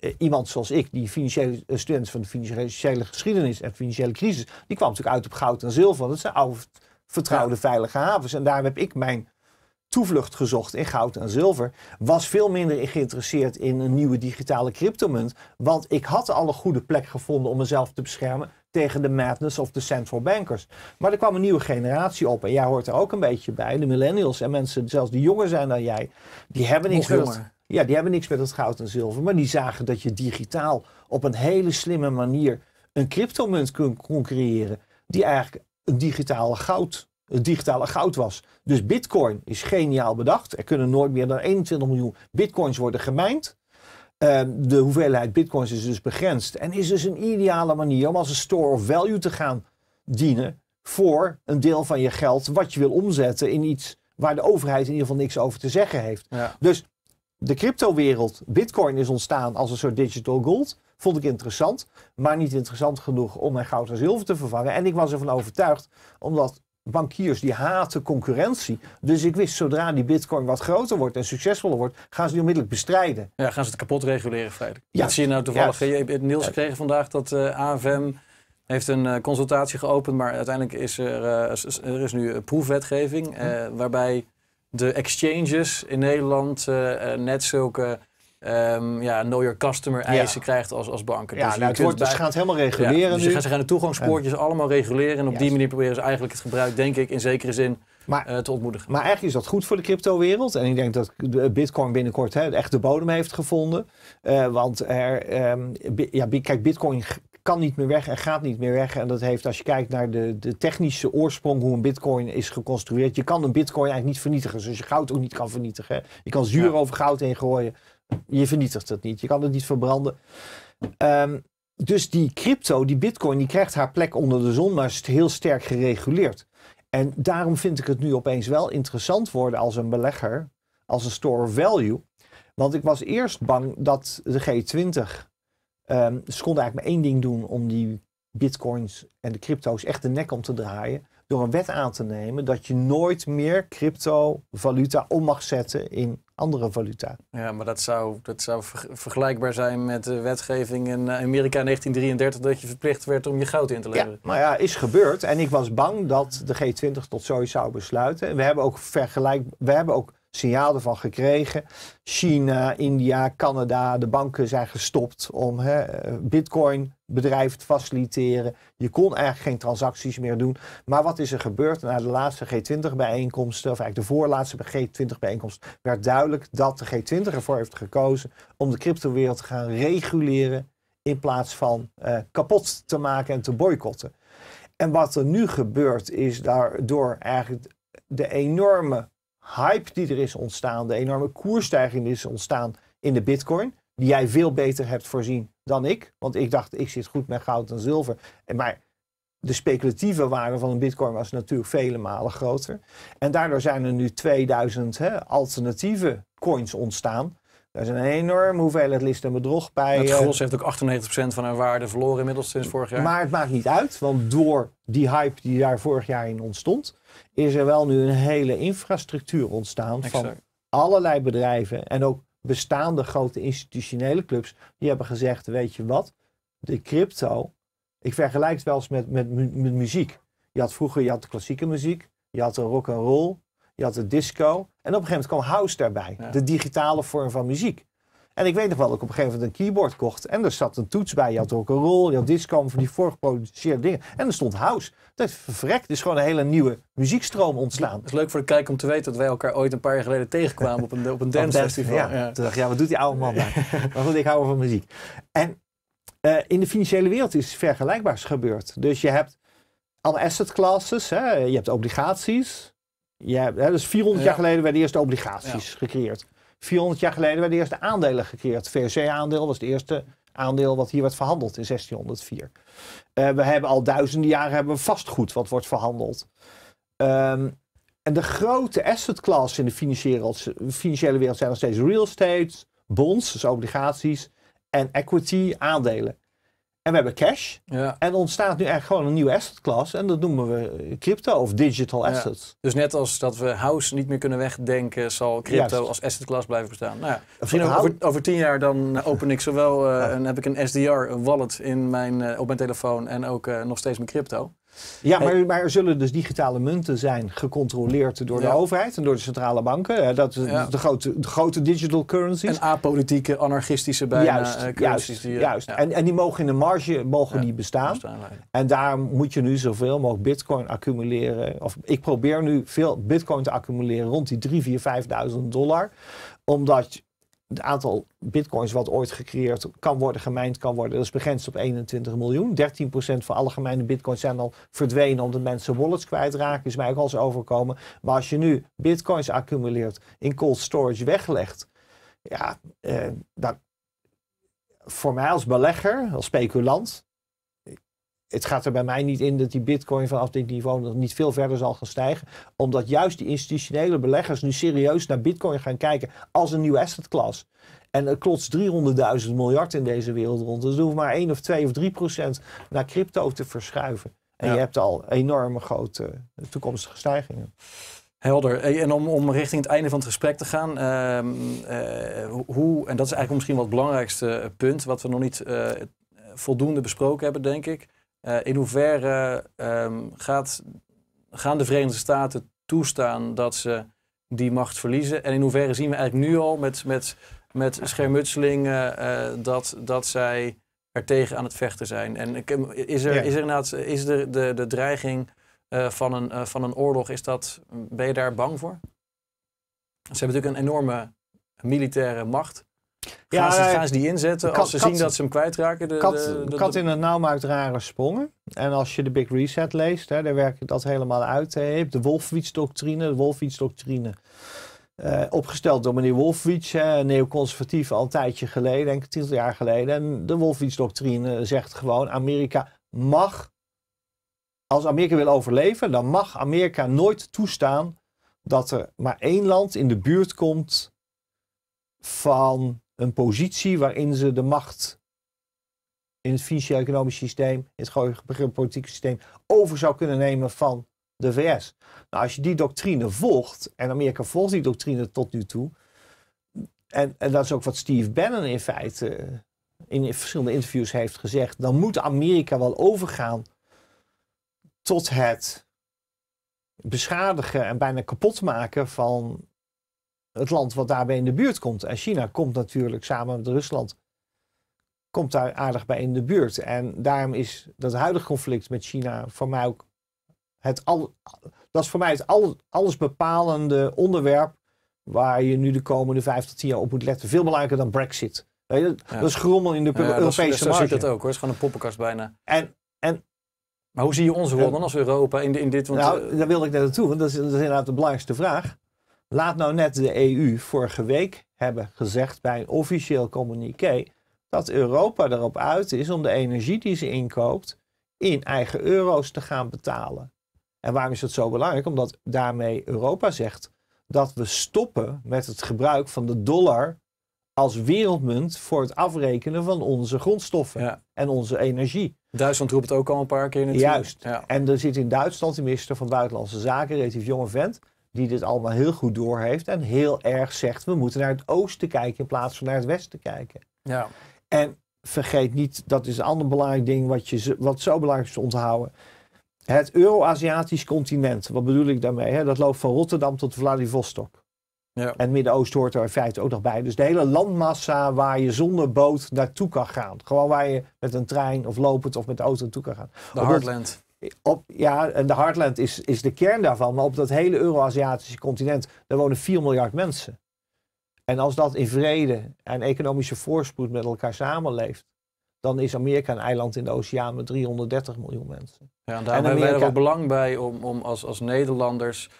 eh, iemand zoals ik, die financiële eh, student van de financiële geschiedenis en financiële crisis, die kwam natuurlijk uit op goud en zilver. Dat zijn oude, vertrouwde, veilige havens. En daar heb ik mijn toevlucht gezocht in goud en zilver. Was veel minder geïnteresseerd in een nieuwe digitale cryptomunt. Want ik had al een goede plek gevonden om mezelf te beschermen tegen de madness of de central bankers. Maar er kwam een nieuwe generatie op en jij hoort er ook een beetje bij. De millennials en mensen, zelfs die jonger zijn dan jij, die hebben niks met het, ja, die hebben niks met het goud en zilver. Maar die zagen dat je digitaal op een hele slimme manier een cryptomunt kon, kon creëren. Die eigenlijk een digitale goud het digitale goud was. Dus bitcoin is geniaal bedacht. Er kunnen nooit meer dan 21 miljoen bitcoins worden gemijnd. Ehm, de hoeveelheid bitcoins is dus begrensd. En is dus een ideale manier om als een store of value te gaan dienen voor een deel van je geld wat je wil omzetten in iets waar de overheid in ieder geval niks over te zeggen heeft. Dus de cryptowereld, bitcoin is ontstaan als een soort digital gold. Vond ik interessant, maar niet interessant genoeg om mijn goud en zilver te vervangen. En ik was ervan overtuigd, omdat bankiers die haten concurrentie. Dus ik wist, zodra die bitcoin wat groter wordt en succesvoller wordt, gaan ze die onmiddellijk bestrijden. Ja, gaan ze het kapot reguleren vrijdag. Ja. Dat zie je nou toevallig. Je Niels kreeg vandaag dat uh, eh, AFM heeft een eh, consultatie geopend, maar uiteindelijk is er, eh, er is nu een proefwetgeving hm. waarbij de exchanges in Nederland net zulke um, ja, know your customer eisen krijgt als, als banken. Ja, dus nou, het wordt, ze gaan het helemaal reguleren ja, dus Ze gaan, de toegangspoortjes allemaal reguleren. En op die manier proberen ze eigenlijk het gebruik, denk ik, in zekere zin maar, eh, te ontmoedigen. Maar eigenlijk is dat goed voor de cryptowereld. En ik denk dat eh, Bitcoin binnenkort echt de bodem heeft gevonden. Eh, want er, ehm, ja, kijk, Bitcoin kan niet meer weg en gaat niet meer weg. En dat heeft, als je kijkt naar de, de technische oorsprong, hoe een bitcoin is geconstrueerd. Je kan een bitcoin eigenlijk niet vernietigen, zoals dus je goud ook niet kan vernietigen. Je kan zuur over goud heen gooien. Je vernietigt het niet. Je kan het niet verbranden. Ehm, dus die crypto, die bitcoin, die krijgt haar plek onder de zon, maar is heel sterk gereguleerd. En daarom vind ik het nu opeens wel interessant worden als een belegger, als een store of value. Want ik was eerst bang dat de G20, um, ehm, ze konden eigenlijk maar één ding doen om die bitcoins en de crypto's echt de nek om te draaien door een wet aan te nemen dat je nooit meer cryptovaluta om mag zetten in andere valuta. Ja, maar dat zou, dat zou vergelijkbaar zijn met de wetgeving in eh, Amerika in 1933 dat je verplicht werd om je goud in te leveren. Ja, maar ja, is gebeurd. En ik was bang dat de G20 tot zoiets zou besluiten. We hebben ook vergelijk, we hebben ook signaal ervan gekregen. China, India, Canada, de banken zijn gestopt om hè, eh, bitcoin bedrijven te faciliteren. Je kon eigenlijk geen transacties meer doen. Maar wat is er gebeurd? Na de laatste G20-bijeenkomst, of eigenlijk de voorlaatste G20-bijeenkomst, werd duidelijk dat de G20 ervoor heeft gekozen om de cryptowereld te gaan reguleren in plaats van eh, kapot te maken en te boycotten. En wat er nu gebeurt is daardoor eigenlijk de enorme hype die er is ontstaan, de enorme koersstijging die is ontstaan in de bitcoin, die jij veel beter hebt voorzien dan ik. Want ik dacht, ik zit goed met goud en zilver. maar de speculatieve waarde van een bitcoin was natuurlijk vele malen groter. En daardoor zijn er nu 2000 hè, alternatieve coins ontstaan. Er is een enorme hoeveelheid list en bedrog bij. Het eh, gros heeft ook 98% van haar waarde verloren inmiddels sinds vorig jaar. Maar het maakt niet uit, want door die hype die daar vorig jaar in ontstond, is er wel nu een hele infrastructuur ontstaan van allerlei bedrijven en ook bestaande grote institutionele clubs. Die hebben gezegd, weet je wat, de crypto, ik vergelijk het wel eens met, met, met muziek. Je had vroeger je had klassieke muziek, je had de rock and roll, je had de disco. En op een gegeven moment kwam house daarbij, de digitale vorm van muziek. En ik weet nog wel dat ik op een gegeven moment een keyboard kocht. En er zat een toets bij. Je had ook een rol, je had disco van die voorgeproduceerde dingen. En er stond house. Dat is verrekt. Dus gewoon een hele nieuwe muziekstroom ontslaan. Het is leuk voor de kijker om te weten dat wij elkaar ooit een paar jaar geleden tegenkwamen op een, op een dancefestival. Ja. ja. Toen dacht ik, ja, wat doet die oude man daar? maar goed, ik hou van muziek. En eh, in de financiële wereld is vergelijkbaars gebeurd. Dus je hebt alle asset classes, hè? je hebt obligaties. Je hebt, hè, dus 400 jaar geleden werden eerst obligaties gecreëerd. 400 jaar geleden werden de eerste aandelen gekeerd. Het aandeel was het eerste aandeel wat hier werd verhandeld in 1604. Eh, we hebben al duizenden jaren hebben we vastgoed wat wordt verhandeld. Ehm, en de grote asset class in de financiële, financiële wereld zijn nog steeds real estate, bonds, dus obligaties, en equity, aandelen. En we hebben cash. Ja. En ontstaat nu echt gewoon een nieuwe asset class. En dat noemen we eh, crypto of digital assets. Dus net als dat we house niet meer kunnen wegdenken, zal crypto als asset class blijven bestaan. Nou ja, misschien over, over, tien jaar dan eh, open ik zowel eh, en heb ik een SDR, een wallet in mijn, op mijn telefoon en ook nog steeds mijn crypto. Ja, maar, maar, er zullen dus digitale munten zijn gecontroleerd door de overheid en door de centrale banken. Dat is de, grote, de grote digital currencies. En apolitieke, anarchistische bijna juist, eh, Juist, die, eh, juist. En, en die mogen in de marge mogen die bestaan. en daar moet je nu zoveel mogelijk bitcoin accumuleren. Of ik probeer nu veel bitcoin te accumuleren rond die 3, 4, 5.000 dollar. Omdat het aantal bitcoins wat ooit gecreëerd kan worden, gemijnd kan worden, dat is begrensd op 21 miljoen. 13% van alle gemijnde bitcoins zijn al verdwenen omdat mensen wallets kwijtraken. Is mij ook al eens overkomen. Maar als je nu bitcoins accumuleert, in cold storage weglegt, ja, eh, voor mij als belegger, als speculant, het gaat er bij mij niet in dat die bitcoin vanaf dit niveau nog niet veel verder zal gaan stijgen. Omdat juist die institutionele beleggers nu serieus naar bitcoin gaan kijken als een nieuwe asset class. En er klotst 300.000 miljard in deze wereld rond. Dus hoef hoeft maar 1 of 2 of 3 procent naar crypto te verschuiven. En je hebt al enorme grote eh, toekomstige stijgingen. Helder. En om, om, richting het einde van het gesprek te gaan, ehm, eh, hoe, en dat is eigenlijk misschien wel het belangrijkste punt, wat we nog niet eh, voldoende besproken hebben, denk ik. Eh, in hoeverre ehm, gaat, gaan de Verenigde Staten toestaan dat ze die macht verliezen? En in hoeverre zien we eigenlijk nu al met, met, met schermutselingen eh, dat, dat zij er tegen aan het vechten zijn? En ehm, is er, is er inderdaad is de, de, de dreiging eh, van, een, van een oorlog, is dat, ben je daar bang voor? Ze hebben natuurlijk een enorme militaire macht. Gaan, ja, ze, eh, gaan die inzetten als ze zien dat ze hem kwijtraken? De, kat, de, de, kat in het nauw maakt rare sprongen. En als je de Big Reset leest, hè, daar werkt dat helemaal uit. De Wolfwitz-doctrine, de Wolfwitz-doctrine. Eh, opgesteld door meneer Wolfwitz, neoconservatief al een tijdje geleden, denk ik 10 jaar geleden. En de Wolfwitz-doctrine zegt gewoon: Amerika mag, als Amerika wil overleven, dan mag Amerika nooit toestaan dat er maar één land in de buurt komt van een positie waarin ze de macht in het financieel-economisch systeem, in het gewoon politieke systeem, over zou kunnen nemen van de VS. Nou, als je die doctrine volgt, en Amerika volgt die doctrine tot nu toe, en, en dat is ook wat Steve Bannon in feite eh, in verschillende interviews heeft gezegd, dan moet Amerika wel overgaan tot het beschadigen en bijna kapot maken van het land wat daarbij in de buurt komt. En China komt natuurlijk samen met Rusland, komt daar aardig bij in de buurt. En daarom is dat huidige conflict met China voor mij ook het al, dat is voor mij het al, alles bepalende onderwerp waar je nu de komende vijf tot tien jaar op moet letten. Veel belangrijker dan Brexit. ja. Dat is grommel in de Europese markt. Zo ziet dat ook hoor. Het is gewoon een poppenkast bijna. En, en, maar hoe zie je onze rol dan als Europa in, in dit? Want, nou, eh, daar wilde ik naartoe, want dat is inderdaad de belangrijkste vraag. Laat nou net de EU vorige week hebben gezegd bij een officieel communiqué dat Europa erop uit is om de energie die ze inkoopt in eigen euro's te gaan betalen. En waarom is dat zo belangrijk? Omdat daarmee Europa zegt dat we stoppen met het gebruik van de dollar als wereldmunt voor het afrekenen van onze grondstoffen en onze energie. Duitsland roept het ook al een paar keer in het Juist. Ja. En er zit in Duitsland de minister van Buitenlandse Zaken, relatief jonge vent, die dit allemaal heel goed doorheeft en heel erg zegt, we moeten naar het oosten kijken in plaats van naar het westen kijken. Ja. En vergeet niet, dat is een ander belangrijk ding wat, je, wat zo belangrijk is te onthouden. Het Euro-Aziatisch continent, wat bedoel ik daarmee? Hè? Dat loopt van Rotterdam tot Vladivostok. Ja. En het Midden-Oosten hoort er in feite ook nog bij. Dus de hele landmassa waar je zonder boot naartoe kan gaan. Gewoon waar je met een trein of lopend of met de auto naartoe kan gaan. De Hardland ja, en de Heartland is, is de kern daarvan. Maar op dat hele Euro-Aziatische continent, daar wonen 4 miljard mensen. En als dat in vrede en economische voorspoed met elkaar samenleeft, dan is Amerika een eiland in de oceaan met 330 miljoen mensen. Ja, en daar en Amerika... hebben we belang bij om, om als, als Nederlanders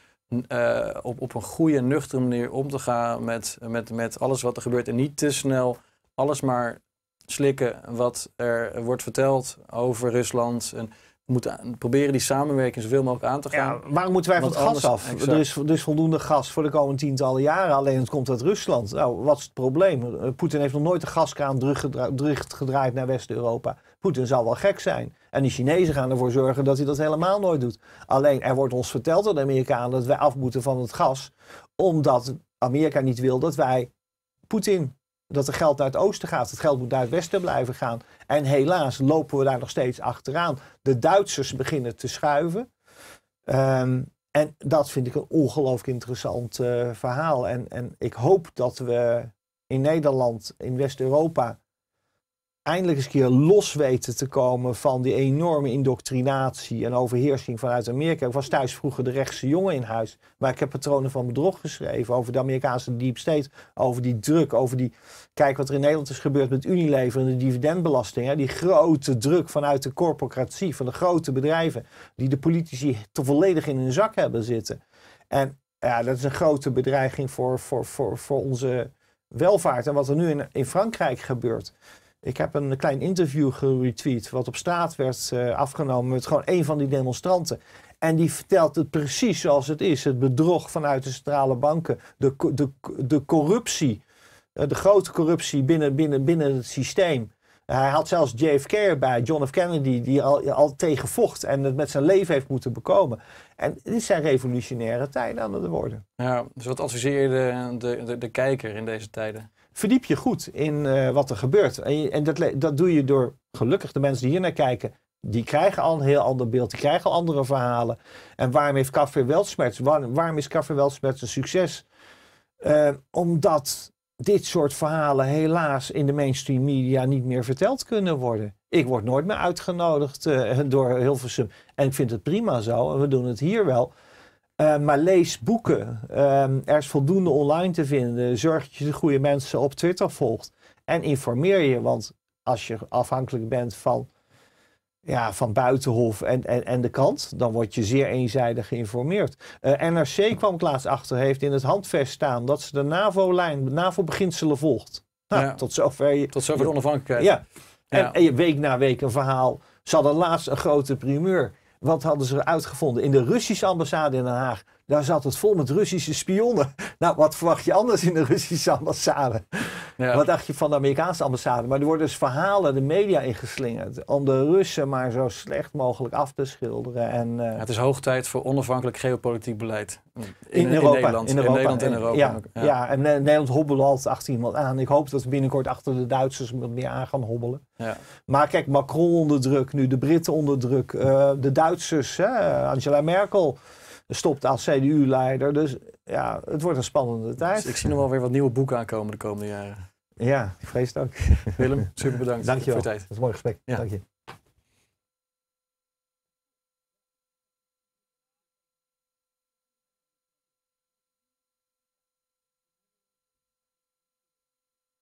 eh, op, op een goede, nuchtere manier om te gaan met, met, met alles wat er gebeurt. En niet te snel alles maar slikken wat er wordt verteld over Rusland. En, moeten proberen die samenwerking zoveel mogelijk aan te gaan. Ja, waarom moeten wij van het gas af? Er is, voldoende gas voor de komende tientallen jaren. Alleen het komt uit Rusland. Nou, wat is het probleem? Eh, Poetin heeft nog nooit de gaskraan teruggedraaid gedraaid naar West-Europa. Poetin zou wel gek zijn. En de Chinezen gaan ervoor zorgen dat hij dat helemaal nooit doet. Alleen er wordt ons verteld door de Amerikanen dat wij af moeten van het gas. Omdat Amerika niet wil dat wij Poetin dat er geld naar het oosten gaat. Het geld moet naar het westen blijven gaan. En helaas lopen we daar nog steeds achteraan. De Duitsers beginnen te schuiven. Ehm, en dat vind ik een ongelooflijk interessant eh, verhaal. En, en ik hoop dat we in Nederland, in West-Europa, eindelijk eens een keer los weten te komen van die enorme indoctrinatie en overheersing vanuit Amerika. Ik was thuis vroeger de rechtse jongen in huis, maar ik heb patronen van bedrog geschreven over de Amerikaanse deep state, over die druk, over die, kijk wat er in Nederland is gebeurd met Unilever en de dividendbelasting, hè? die grote druk vanuit de corporatie, van de grote bedrijven, die de politici toch volledig in hun zak hebben zitten. En ja, dat is een grote bedreiging voor, voor, voor, voor onze welvaart en wat er nu in, in Frankrijk gebeurt. Ik heb een klein interview geretweet wat op straat werd eh, afgenomen met gewoon een van die demonstranten. En die vertelt het precies zoals het is. Het bedrog vanuit de centrale banken, de, de, de corruptie, eh, de grote corruptie binnen, binnen, binnen het systeem. Hij had zelfs JFK erbij, John F. Kennedy, die al, al tegenvocht en het met zijn leven heeft moeten bekomen. En dit zijn revolutionaire tijden aan het worden. Ja, dus wat adviseer je de, de, de kijker in deze tijden? verdiep je goed in eh, wat er gebeurt. En, en dat, dat doe je door gelukkig de mensen die hier naar kijken. Die krijgen al een heel ander beeld, die krijgen al andere verhalen. En waarom heeft Café Weltsmerts, waarom is Café Weltsmerts een succes? Eh, omdat dit soort verhalen helaas in de mainstream media niet meer verteld kunnen worden. Ik word nooit meer uitgenodigd eh, door Hilversum. En ik vind het prima zo, en we doen het hier wel. Eh, maar lees boeken. Ehm, er is voldoende online te vinden. Zorg dat je de goede mensen op Twitter volgt. En informeer je. Want als je afhankelijk bent van, ja, van Buitenhof en, en, en de krant, dan word je zeer eenzijdig geïnformeerd. Eh, NRC kwam ik laatst achter, heeft in het handvest staan dat ze de NAVO-lijn, de NAVO-beginselen volgt. Nou, ja. tot zover. Je, tot zover je onafhankelijkheid. Ja. En, je week na week een verhaal. Ze hadden laatst een grote primeur. Wat hadden ze uitgevonden? In de Russische ambassade in Den Haag daar zat het vol met Russische spionnen. Nou, wat verwacht je anders in de Russische ambassade? Ja. Wat dacht je van de Amerikaanse ambassade? Maar er worden dus verhalen de media ingeslingerd om de Russen maar zo slecht mogelijk af te schilderen. En, eh, het is hoog tijd voor onafhankelijk geopolitiek beleid. Mm. In, in, in Nederland, in, Europa, in Nederland en Europa. Ja, en eh, Nederland hobbelt altijd achter iemand aan. Ik hoop dat we binnenkort achter de Duitsers wat meer aan gaan hobbelen. Maar kijk, Macron onder druk, nu de Britten onder druk, eh, de Duitsers, Angela Merkel stopt als CDU-leider. Dus ja, het wordt een spannende dus tijd. ik zie nog wel weer wat nieuwe boeken aankomen de komende jaren. Ja, ik vrees het ook. Willem, super bedankt Dank je wel. voor de tijd. Dat is een mooi gesprek. Dank je.